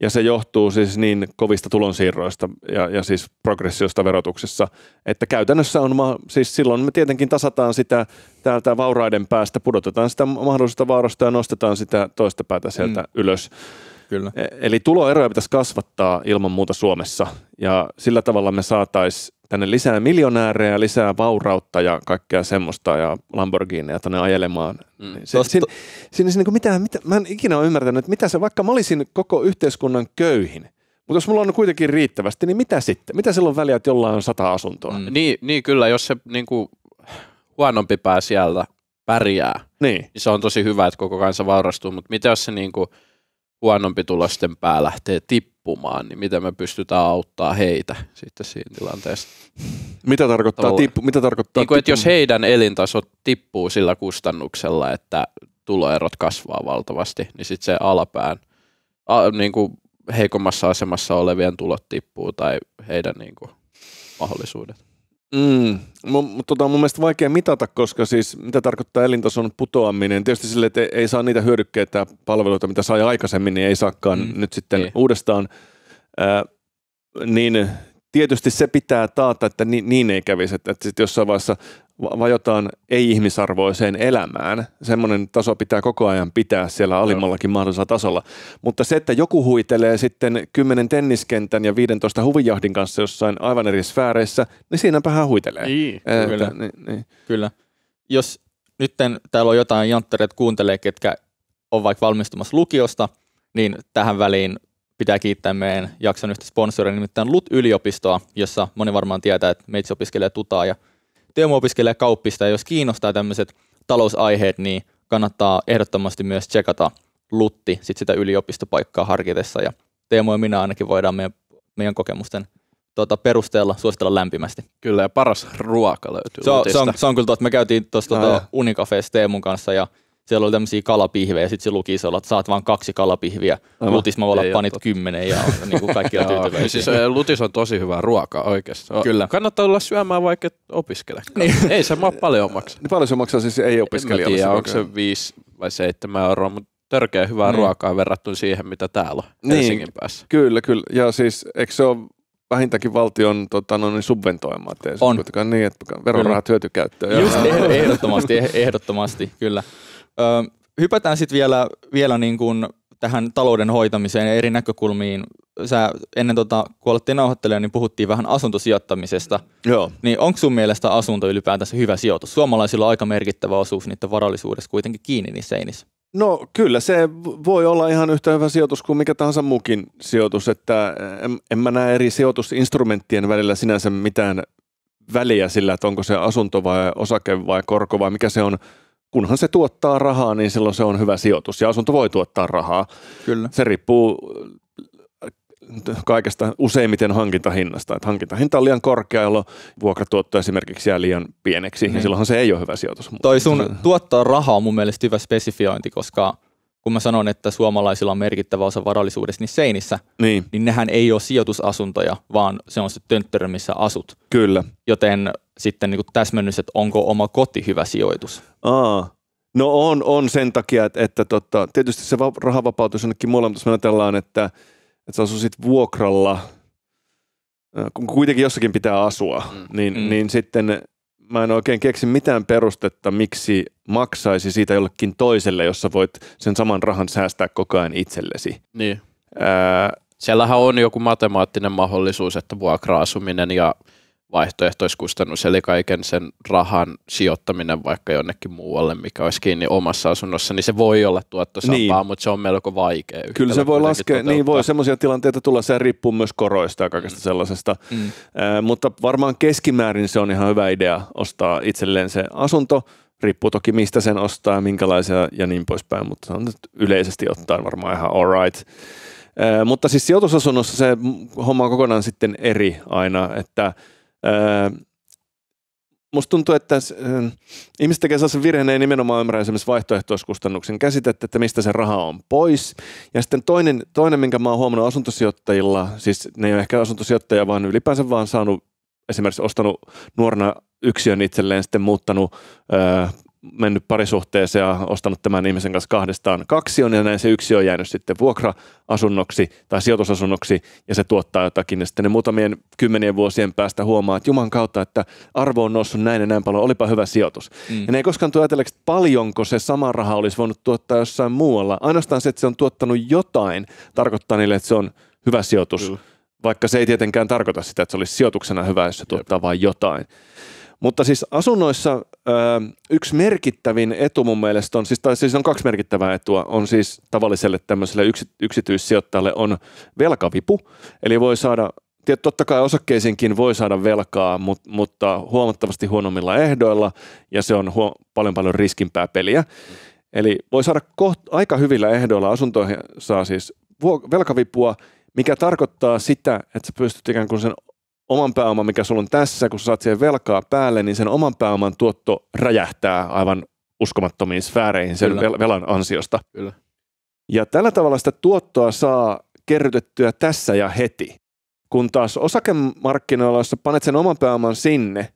ja se johtuu siis niin kovista tulonsiirroista ja, ja siis progressiosta verotuksessa, että käytännössä on, ma- siis silloin me tietenkin tasataan sitä täältä vauraiden päästä, pudotetaan sitä mahdollisuutta vaurasta ja nostetaan sitä toista päätä sieltä mm. ylös. Kyllä. E-, eli tuloeroja pitäisi kasvattaa ilman muuta Suomessa ja sillä tavalla me saataisiin tänne lisää miljonäärejä, lisää vaurautta ja kaikkea semmoista ja Lamborghiniä tänne ajelemaan. Mm, niin Tosta... siinä, siinä, niinku siinä, mitä, mitä, mä en ikinä ole ymmärtänyt, että mitä se, vaikka mä olisin koko yhteiskunnan köyhin, mutta jos mulla on kuitenkin riittävästi, niin mitä sitten? Mitä silloin väliä, että jollain on sata asuntoa? Mm. Niin, niin kyllä, jos se niin kuin, huonompi pää sieltä pärjää, niin. niin se on tosi hyvä, että koko kansa vaurastuu, mutta mitä jos se niin kuin, huonompi tulosten pää lähtee tippumaan, niin miten me pystytään auttaa heitä sitten siinä tilanteessa. Mitä tarkoittaa tippu? Mitä tarkoittaa niin kuin, että jos heidän elintaso tippuu sillä kustannuksella, että tuloerot kasvaa valtavasti, niin sitten se alapään, a, niin kuin heikommassa asemassa olevien tulot tippuu tai heidän niin kuin, mahdollisuudet. Mm, mutta tota, on mun mielestä vaikea mitata, koska siis mitä tarkoittaa elintason putoaminen. Tietysti sille, että ei saa niitä hyödykkeitä palveluita, mitä sai aikaisemmin, niin ei saakaan mm, nyt sitten ei. Niin. uudestaan. Äh, niin tietysti se pitää taata, että ni, niin ei kävisi. Että, että sitten jossain vaiheessa vajotaan ei-ihmisarvoiseen elämään. Semmoinen taso pitää koko ajan pitää siellä alimmallakin mahdollisella tasolla. Mutta se, että joku huitelee sitten kymmenen tenniskentän ja 15 huvijahdin kanssa jossain aivan eri sfääreissä, niin siinä vähän huitelee. Niin, Ei, eh, että, kyllä. Niin, niin. kyllä. Jos nyt täällä on jotain janttereita, kuuntelee, ketkä on vaikka valmistumassa lukiosta, niin tähän väliin pitää kiittää meidän jakson yhtä sponsoria, nimittäin LUT-yliopistoa, jossa moni varmaan tietää, että meitsi opiskelee tutaa ja – Teemu opiskelee kauppista ja jos kiinnostaa tämmöiset talousaiheet, niin kannattaa ehdottomasti myös tsekata Lutti sit sitä yliopistopaikkaa harkitessa ja Teemu ja minä ainakin voidaan meidän, meidän kokemusten tuota, perusteella suositella lämpimästi. Kyllä ja paras ruoka löytyy se on, se on, se on kyllä tuo, että me käytiin tuossa no, tuota, Unicafeessa Teemun kanssa ja siellä oli tämmöisiä kalapihvejä, sitten se luki isolla, että saat vain kaksi kalapihviä, Aivan. lutis mä voi olla panit kymmenen ja niin kuin kaikki on tyytyväisiä. siis lutis on tosi hyvää ruokaa oikeasti. Kyllä. Kannattaa olla syömään vaikka opiskele. Niin. ei se maa paljon maksaa. Niin paljon se maksaa siis ei opiskelijalle. En tiedä, onko se viisi vai seitsemän euroa, mutta törkeä hyvää niin. ruokaa verrattuna siihen, mitä täällä on niin, Helsingin päässä. Kyllä, kyllä. Ja siis eikö se ole vähintäänkin valtion tota, no, niin subventoimaa, ettei on. kuitenkaan niin, että verorahat hyötykäyttöön. Just ehdottomasti, eh, ehdottomasti, kyllä. Ö, hypätään sitten vielä, vielä niin kuin tähän talouden hoitamiseen ja eri näkökulmiin. Sä ennen tota, kun alettiin nauhoittelemaan, niin puhuttiin vähän asuntosijoittamisesta. Joo. Niin onko sun mielestä asunto ylipäätänsä hyvä sijoitus? Suomalaisilla on aika merkittävä osuus niiden varallisuudessa kuitenkin kiinni niissä seinissä. No kyllä, se voi olla ihan yhtä hyvä sijoitus kuin mikä tahansa muukin sijoitus, että en, en mä näe eri sijoitusinstrumenttien välillä sinänsä mitään väliä sillä, että onko se asunto vai osake vai korko vai mikä se on kunhan se tuottaa rahaa, niin silloin se on hyvä sijoitus. Ja asunto voi tuottaa rahaa. Kyllä. Se riippuu äh, kaikesta useimmiten hankintahinnasta. Että hankintahinta on liian korkea, jolloin vuokratuotto esimerkiksi jää liian pieneksi, niin. ja silloinhan se ei ole hyvä sijoitus. Toi sun tuottaa rahaa on mun mielestä hyvä spesifiointi, koska kun mä sanon, että suomalaisilla on merkittävä osa varallisuudesta niin seinissä, niin. niin nehän ei ole sijoitusasuntoja, vaan se on se tönttörö, missä asut. Kyllä. Joten sitten niin täsmennys, että onko oma koti hyvä sijoitus. Aa. No on, on sen takia, että, että tota, tietysti se raha vapautuisi jonnekin muualle, mutta jos me ajatellaan, että, että sä asuisit vuokralla, kun kuitenkin jossakin pitää asua, mm. niin, mm. niin sitten mä en oikein keksi mitään perustetta, miksi maksaisi siitä jollekin toiselle, jossa voit sen saman rahan säästää koko ajan itsellesi. Niin. Ää, Siellähän on joku matemaattinen mahdollisuus, että vuokra-asuminen ja vaihtoehtoiskustannus, eli kaiken sen rahan sijoittaminen vaikka jonnekin muualle, mikä olisi kiinni omassa asunnossa, niin se voi olla tuottosampaa, niin. mutta se on melko vaikea. Kyllä se voi laskea, toteuttaa. niin voi semmoisia tilanteita tulla, se riippuu myös koroista ja kaikesta mm. sellaisesta, mm. Äh, mutta varmaan keskimäärin se on ihan hyvä idea ostaa itselleen se asunto, riippuu toki mistä sen ostaa, minkälaisia ja niin poispäin, mutta se on yleisesti ottaen varmaan ihan alright. Äh, mutta siis sijoitusasunnossa se homma on kokonaan sitten eri aina, että – Öö, musta tuntuu, että öö, ihmiset tekee sellaisen virheen, ei nimenomaan ymmärrä esimerkiksi vaihtoehtoiskustannuksen käsitettä, että mistä se raha on pois. Ja sitten toinen, toinen minkä mä oon huomannut asuntosijoittajilla, siis ne ei ole ehkä asuntosijoittajia, vaan ylipäänsä vaan saanut esimerkiksi ostanut nuorena yksiön itselleen, sitten muuttanut öö, mennyt parisuhteeseen ja ostanut tämän ihmisen kanssa kahdestaan kaksi on ja näin se yksi on jäänyt sitten vuokra-asunnoksi tai sijoitusasunnoksi ja se tuottaa jotakin. Ja sitten ne muutamien kymmenien vuosien päästä huomaa, että juman kautta, että arvo on noussut näin ja näin paljon, olipa hyvä sijoitus. Mm. Ja ne ei koskaan tule ajatelleeksi, että paljonko se sama raha olisi voinut tuottaa jossain muualla. Ainoastaan se, että se on tuottanut jotain, tarkoittaa niille, että se on hyvä sijoitus. Kyllä. Vaikka se ei tietenkään tarkoita sitä, että se olisi sijoituksena hyvä, jos se tuottaa Jep. vain jotain. Mutta siis asunnoissa Öö, yksi merkittävin etu mun mielestä on, siis, tai siis on kaksi merkittävää etua, on siis tavalliselle tämmöiselle yksi, yksityissijoittajalle on velkavipu, eli voi saada tiedät, totta kai osakkeisiinkin voi saada velkaa, mut, mutta huomattavasti huonommilla ehdoilla ja se on huo- paljon paljon riskimpää peliä. Eli voi saada koht- aika hyvillä ehdoilla asuntoihin saa siis velkavipua, mikä tarkoittaa sitä, että sä pystyt ikään kuin sen oman pääoman, mikä sulla on tässä, kun sä saat siihen velkaa päälle, niin sen oman pääoman tuotto räjähtää aivan uskomattomiin sfääreihin sen Kyllä. velan ansiosta. Kyllä. Ja tällä tavalla sitä tuottoa saa kerrytettyä tässä ja heti. Kun taas osakemarkkinoilla, jos panet sen oman pääoman sinne,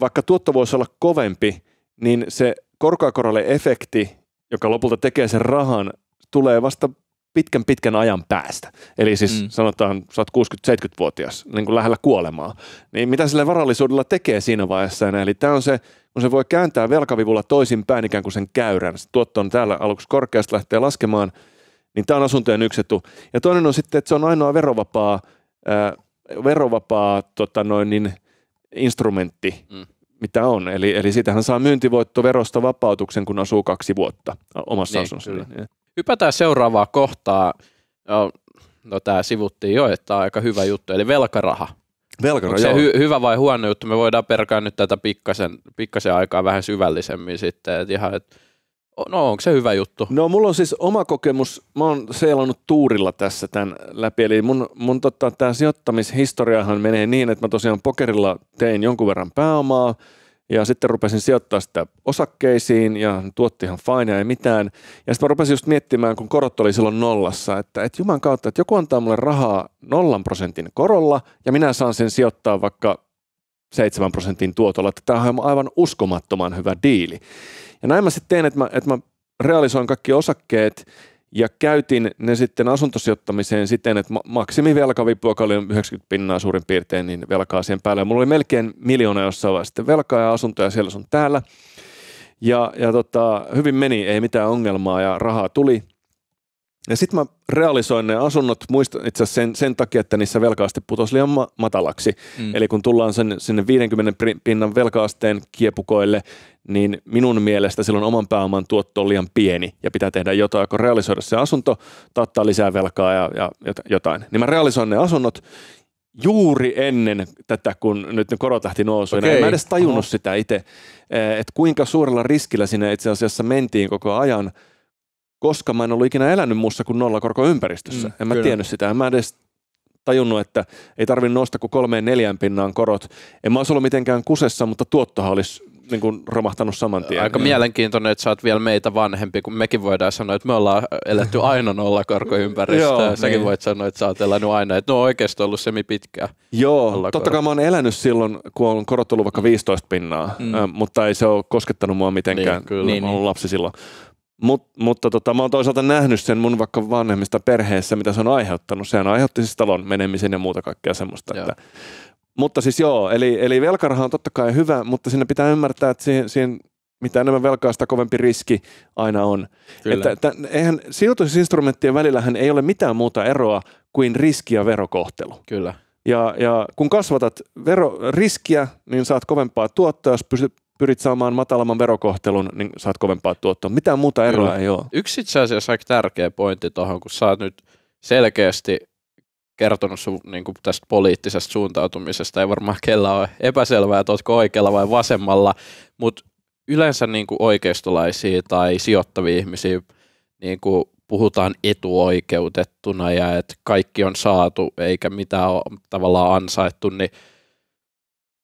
vaikka tuotto voisi olla kovempi, niin se korkakorolle efekti, joka lopulta tekee sen rahan, tulee vasta pitkän pitkän ajan päästä. Eli siis mm. sanotaan, sä oot 60-70-vuotias, niin kuin lähellä kuolemaa. Niin mitä sillä varallisuudella tekee siinä vaiheessa enää? Eli tämä on se, kun se voi kääntää velkavivulla toisinpäin ikään kuin sen käyrän. Se tuotto on täällä aluksi korkeasta, lähtee laskemaan, niin tämä on asuntojen yksi etu. Ja toinen on sitten, että se on ainoa verovapaa, äh, verovapaa tota noin, niin, instrumentti, mm. mitä on. Eli, eli siitähän saa myyntivoitto verosta vapautuksen, kun asuu kaksi vuotta omassa niin, asunnossa. Kyllä. Niin, niin. Hypätään seuraavaa kohtaa. No, no tämä sivuttiin jo, että tämä on aika hyvä juttu, eli velkaraha. Velkaraha, se hy- hyvä vai huono juttu? Me voidaan perkaa nyt tätä pikkasen, pikkasen aikaa vähän syvällisemmin sitten, että ihan, et, no onko se hyvä juttu? No mulla on siis oma kokemus, mä oon seilannut tuurilla tässä tämän läpi, eli mun, mun tota, tämä sijoittamishistoriahan menee niin, että mä tosiaan pokerilla tein jonkun verran pääomaa, ja sitten rupesin sijoittaa sitä osakkeisiin ja tuotti ihan fine ei mitään. Ja sitten mä rupesin just miettimään, kun korot oli silloin nollassa, että et juman kautta, että joku antaa mulle rahaa nollan prosentin korolla ja minä saan sen sijoittaa vaikka 7 prosentin tuotolla. Että tämä on aivan uskomattoman hyvä diili. Ja näin mä sitten teen, että mä, että mä realisoin kaikki osakkeet – ja käytin ne sitten asuntosijoittamiseen siten, että maksimi velkavipu, joka oli 90 pinnaa suurin piirtein, niin velkaa siihen päälle. Ja mulla oli melkein miljoona jossain vaiheessa sitten velkaa ja asuntoja siellä sun täällä. Ja, ja tota, hyvin meni, ei mitään ongelmaa ja rahaa tuli – ja sitten mä realisoin ne asunnot muista, itse asiassa sen, sen takia, että niissä velkaaste putosi liian ma- matalaksi. Mm. Eli kun tullaan sen, sinne 50 pinnan velkaasteen kiepukoille, niin minun mielestä silloin oman pääoman tuotto on liian pieni ja pitää tehdä jotain, joko realisoida se asunto, taattaa lisää velkaa ja, ja jotain. Niin mä realisoin ne asunnot juuri ennen tätä, kun nyt ne korotähti nousui. Okay. En edes tajunnut Aha. sitä itse, että kuinka suurella riskillä sinne itse asiassa mentiin koko ajan – koska mä en ollut ikinä elänyt muussa kuin nollakorkoympäristössä. Mm, en mä kyllä. tiennyt sitä. En mä edes tajunnut, että ei tarvitse nostaa kuin kolmeen neljään pinnaan korot. En mä olisi ollut mitenkään kusessa, mutta tuottohan olisi niin kuin romahtanut saman tien. Aika mielenkiintoinen, että sä oot vielä meitä vanhempi, kun mekin voidaan sanoa, että me ollaan eletty aina nollakorkoympäristöä. Säkin niin. voit sanoa, että sä oot elänyt aina, että on oikeasti ollut semi pitkään. Joo, totta kai mä oon elänyt silloin, kun on korot ollut vaikka 15 pinnaa, mm. mutta ei se ole koskettanut mua mitenkään. Niin, kyllä. Niin, niin. mä oon lapsi silloin. Mut, mutta tota, mä oon toisaalta nähnyt sen mun vaikka vanhemmista perheessä, mitä se on aiheuttanut. Sehän aiheutti siis talon menemisen ja muuta kaikkea semmoista. Että, mutta siis joo, eli, eli velkaraha on totta kai hyvä, mutta siinä pitää ymmärtää, että siihen, siihen mitä enemmän velkaa, sitä kovempi riski aina on. Että, Että, eihän, sijoitusinstrumenttien välillähän ei ole mitään muuta eroa kuin riski ja verokohtelu. Kyllä. Ja, ja kun kasvatat vero, riskiä, niin saat kovempaa tuottoa. Jos pystyt, pyrit saamaan matalamman verokohtelun, niin saat kovempaa tuottoa. Mitään muuta eroa ei ole. Yksi itse asiassa aika tärkeä pointti tuohon, kun sä oot nyt selkeästi kertonut sun, niin kuin tästä poliittisesta suuntautumisesta. Ei varmaan kellä ole epäselvää, että ootko oikealla vai vasemmalla, mutta yleensä niin kuin oikeistolaisia tai sijoittavia ihmisiä niin kuin puhutaan etuoikeutettuna ja että kaikki on saatu eikä mitään ole tavallaan ansaittu, niin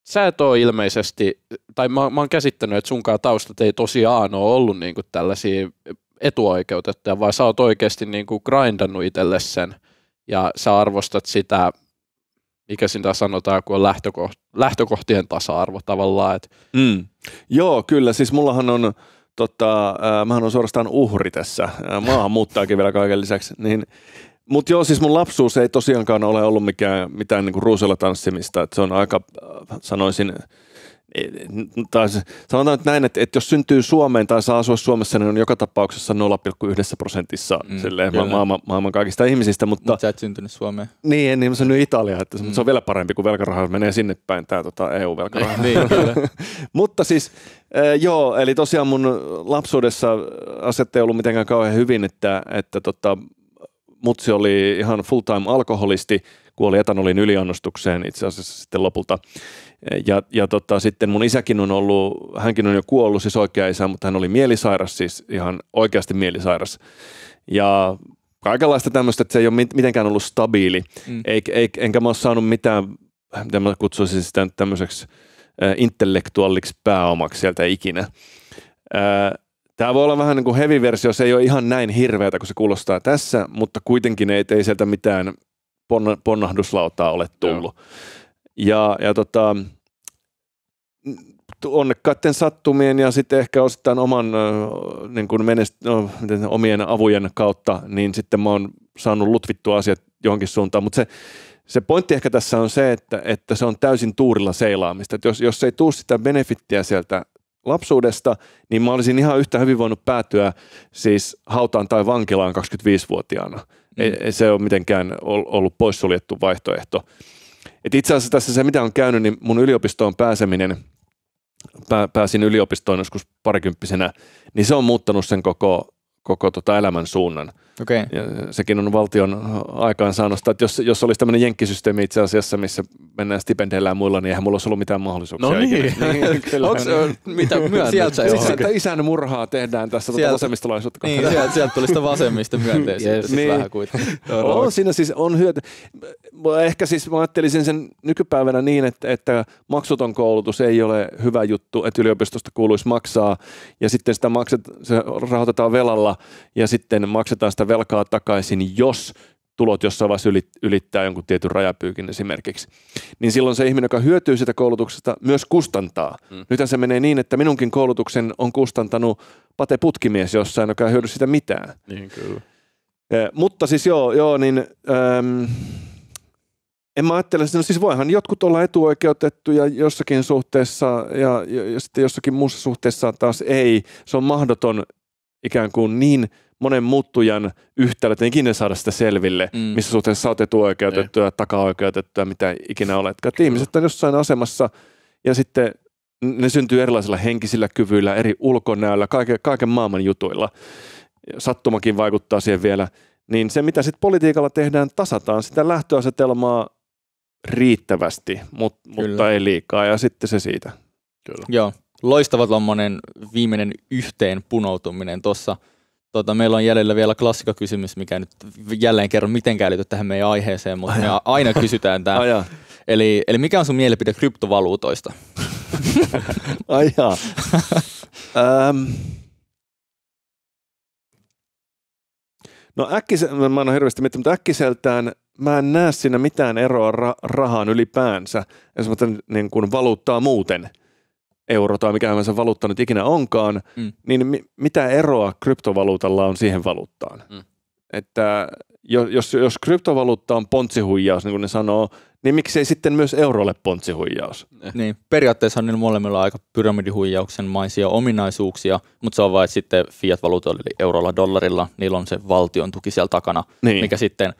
sä et ole ilmeisesti tai mä, mä oon käsittänyt, että sunkaan taustat ei tosiaan ole ollut niin kuin tällaisia etuoikeutettuja, vaan sä oot oikeasti niin kuin grindannut itselle sen ja sä arvostat sitä, mikä sitä sanotaan, kun on lähtökoht, lähtökohtien tasa-arvo tavallaan. Et. Mm. Joo, kyllä. Siis mullahan on, tota, äh, mähän on suorastaan uhri tässä. Äh, maahan muuttaakin vielä kaiken lisäksi. Niin, mutta joo, siis mun lapsuus ei tosiaankaan ole ollut mikään, mitään niinku ruusilla tanssimista. Et se on aika, äh, sanoisin, tai sanotaan nyt näin, että, että jos syntyy Suomeen tai saa asua Suomessa, niin on joka tapauksessa 0,1 prosentissa mm, silleen, maailman, maailman kaikista ihmisistä. Mutta Mut sä et syntynyt Suomeen. Niin, en, niin mä nyt Italiaan, että mm. se on mm. vielä parempi, kuin velkaraha menee sinne päin, tämä tota, EU-velkaraha. niin, mutta siis, eh, joo, eli tosiaan mun lapsuudessa asiat ei ollut mitenkään kauhean hyvin, että, että tota, mutsi oli ihan full-time alkoholisti, kuoli etanolin yliannostukseen itse asiassa sitten lopulta. Ja, ja tota, sitten mun isäkin on ollut, hänkin on jo kuollut, siis oikea isä, mutta hän oli mielisairas, siis ihan oikeasti mielisairas. Ja kaikenlaista tämmöistä, että se ei ole mitenkään ollut stabiili. Mm. Eik, eik, enkä mä ole saanut mitään, mitä mä kutsuisin sitä tämmöiseksi intellektuaaliksi pääomaksi sieltä ikinä. Äh, Tämä voi olla vähän niin kuin heavy-versio, se ei ole ihan näin hirveätä kuin se kuulostaa tässä, mutta kuitenkin ei, ei sieltä mitään pon, ponnahduslautaa ole tullut. Joo. Ja, ja tota, onnekkaiden sattumien ja sitten ehkä osittain oman, niin kuin menest- no, miten, omien avujen kautta, niin sitten mä oon saanut lutvittua asiat johonkin suuntaan, mutta se, se pointti ehkä tässä on se, että, että se on täysin tuurilla seilaamista. Et jos, jos ei tule sitä benefittiä sieltä lapsuudesta, niin mä olisin ihan yhtä hyvin voinut päätyä siis hautaan tai vankilaan 25-vuotiaana. Mm. Ei, ei se ole mitenkään ollut poissuljettu vaihtoehto. Et itse asiassa tässä se, mitä on käynyt, niin mun yliopistoon pääseminen, pää, pääsin yliopistoon joskus parikymppisenä, niin se on muuttanut sen koko, koko tota elämän suunnan – Okay. Ja sekin on valtion aikaansaannosta. Että jos, jos olisi tämmöinen jenkkisysteemi itse asiassa, missä mennään stipendeillä ja muilla, niin eihän mulla olisi ollut mitään mahdollisuuksia. No niin. niin Onks, mitä myönnä? Siis että isän murhaa tehdään tässä tuota sieltä, tuota vasemmistolaisuutta. Niin, sieltä, sieltä tuli sitä vasemmista myönteisiä. yes. Siis niin. vähän on siinä siis on hyöty. Ehkä siis mä ajattelisin sen nykypäivänä niin, että, että maksuton koulutus ei ole hyvä juttu, että yliopistosta kuuluisi maksaa ja sitten sitä makset, se rahoitetaan velalla ja sitten maksetaan sitä sitä velkaa takaisin, jos tulot jossain vaiheessa ylittää jonkun tietyn rajapyykin esimerkiksi, niin silloin se ihminen, joka hyötyy sitä koulutuksesta, myös kustantaa. Mm. Nythän se menee niin, että minunkin koulutuksen on kustantanut Pate Putkimies jossain, joka ei hyödy sitä mitään. Niin kyllä. Eh, mutta siis joo, joo niin äm, en mä ajattele, no siis voihan jotkut olla etuoikeutettuja jossakin suhteessa ja, ja, ja sitten jossakin muussa suhteessa taas ei. Se on mahdoton ikään kuin niin monen muuttujan yhtälö, että niin ikinä saada sitä selville, mm. missä suhteessa sä oot etuoikeutettua, niin. takaoikeutettua, mitä ikinä olet, että Ihmiset on jossain asemassa ja sitten ne syntyy erilaisilla henkisillä kyvyillä, eri ulkonäöllä, kaiken, kaiken maailman jutuilla. Sattumakin vaikuttaa siihen vielä. Niin se, mitä sitten politiikalla tehdään, tasataan sitä lähtöasetelmaa riittävästi, mut, mutta ei liikaa. Ja sitten se siitä. Kyllä. Joo. Loistava tuommoinen viimeinen yhteen punoutuminen tuossa – Tota, meillä on jäljellä vielä klassikakysymys, mikä nyt jälleen kerran mitenkään liity tähän meidän aiheeseen, mutta Aja. me aina kysytään tämä. Aja. Eli, eli mikä on sun mielipide kryptovaluutoista? Ajaa. ähm. No äkkiseltään, mä en ole hirveästi miettinyt, mutta äkkiseltään mä en näe siinä mitään eroa ra- rahaan ylipäänsä, Esimerkiksi niin kuin valuuttaa muuten – euro tai mikä se valuutta nyt ikinä onkaan, mm. niin mi- mitä eroa kryptovaluutalla on siihen valuuttaan? Mm. Että jos, jos kryptovaluutta on pontsihuijaus, niin kuin ne sanoo, niin miksei sitten myös eurolle pontsihuijaus? Eh. Niin, periaatteessa niillä molemmilla aika pyramidihuijauksen maisia ominaisuuksia, mutta se on vain sitten fiat valuutalla eli eurolla, dollarilla, niillä on se valtion tuki siellä takana, niin. mikä sitten,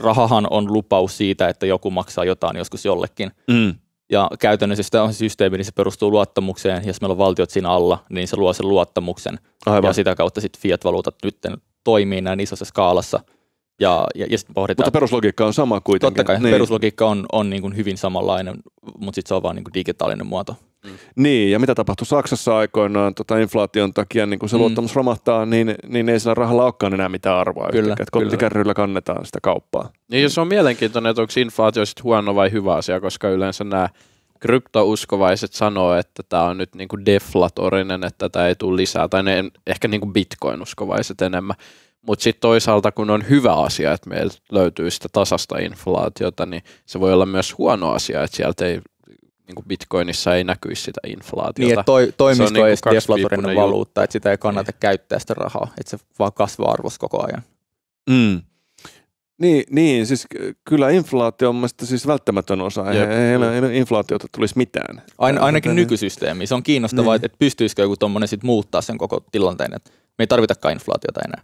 rahahan on lupaus siitä, että joku maksaa jotain joskus jollekin, mm. Ja käytännössä tämä on se systeemi, niin se perustuu luottamukseen, ja jos meillä on valtiot siinä alla, niin se luo sen luottamuksen. Aivan. Ja sitä kautta sitten fiat-valuutat nyt toimii näin isossa skaalassa. Ja, ja, ja pohditaan, mutta peruslogiikka on sama kuitenkin. Totta kai, niin. peruslogiikka on, on niin kuin hyvin samanlainen, mutta sitten se on vain niin digitaalinen muoto. Mm. Niin, ja mitä tapahtui Saksassa aikoinaan tota inflaation takia, niin kun se mm. luottamus romahtaa, niin, niin ei sillä rahalla olekaan enää mitään arvoa. Kyllä, että kottikärryillä kannetaan sitä kauppaa. Niin, jos on mielenkiintoinen, että onko inflaatio sitten huono vai hyvä asia, koska yleensä nämä kryptouskovaiset sanoo, että tämä on nyt niinku deflatorinen, että tätä ei tule lisää, tai ne ehkä niinku bitcoin-uskovaiset enemmän. Mutta sitten toisaalta, kun on hyvä asia, että meillä löytyy sitä tasasta inflaatiota, niin se voi olla myös huono asia, että sieltä ei niin kuin bitcoinissa ei näkyisi sitä inflaatiota. Niin, että toi, toimisto se on niin deflatorinen valuutta, että sitä ei kannata niin. käyttää sitä rahaa, että se vaan kasvaa arvossa koko ajan. Mm. Niin, niin, siis kyllä inflaatio on mielestäni siis välttämätön osa. Ei, ei, ei inflaatiota tulisi mitään. Ain, ainakin Tätä... Se On kiinnostavaa, niin. että pystyisikö joku tuommoinen sitten muuttaa sen koko tilanteen, että me ei tarvitakaan inflaatiota enää.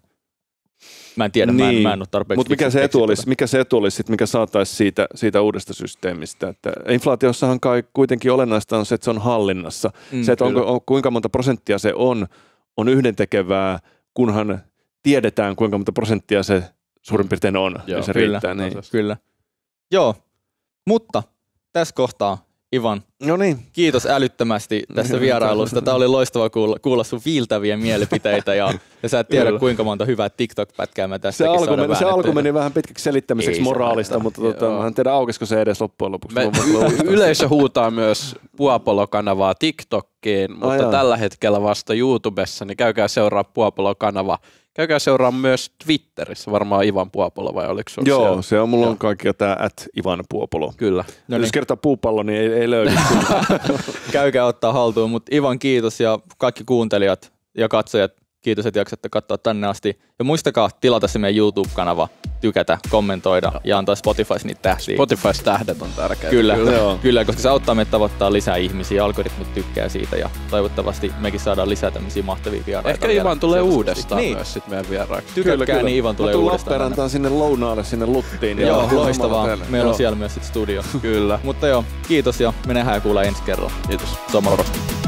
Mä en tiedä, niin. mä, en, niin. mä en ole tarpeeksi. Mutta mikä, se etu olisi, mikä se etu olisi, mikä saataisiin siitä, siitä uudesta systeemistä? Että inflaatiossahan kai kuitenkin olennaista on se, että se on hallinnassa. Mm, se, että onko, on, kuinka monta prosenttia se on, on yhdentekevää, kunhan tiedetään, kuinka monta prosenttia se suurin mm. piirtein on, Joo, ja se kyllä, riittää. Niin. Kyllä. Joo, mutta tässä kohtaa Ivan. No niin. Kiitos älyttömästi tästä vierailusta. Tämä oli loistava kuulla, kuulla sun viiltäviä mielipiteitä ja, ja sä et tiedä Kyllä. kuinka monta hyvää TikTok-pätkää mä tässä se alku, meni, se alku meni vähän pitkäksi selittämiseksi Ei moraalista, mutta tota, mä en tiedä aukesko se edes loppujen lopuksi. Me, yleisö huutaa myös Puapolo-kanavaa TikTokkiin, mutta Ajaan. tällä hetkellä vasta YouTubessa, niin käykää seuraa puapolo kanavaa Käykää seuraa myös Twitterissä varmaan Ivan Puopolo vai oliko se Joo, siellä? se on, mulla Joo. on kaikki tämä at Ivan Puopolo. Kyllä. No niin. Jos kertaa puupallo, niin ei, ei löydy. Käykää ottaa haltuun, mutta Ivan kiitos ja kaikki kuuntelijat ja katsojat, Kiitos, että jaksatte katsoa tänne asti. Ja muistakaa tilata se meidän YouTube-kanava, tykätä, kommentoida Joo. ja antaa Spotifys niitä tähtiä. Spotifys tähdet on tärkeää. Kyllä, kyllä, kyllä, koska se auttaa meitä tavoittaa lisää ihmisiä, algoritmit tykkää siitä ja toivottavasti mekin saadaan lisää tämmöisiä mahtavia vieraita. Ehkä vielä. Ivan tulee uudestaan niin. myös sit meidän vieraaksi. Tykätkää, kyllä, kyllä. niin Ivan tulee uudestaan. Lappeenrantaan sinne lounaalle, sinne Luttiin. Ja niin joo, loistavaa. Meillä on siellä myös sit studio. kyllä. Mutta joo, kiitos ja me nähdään ja kuullaan ensi kerralla. Kiitos. Samalla.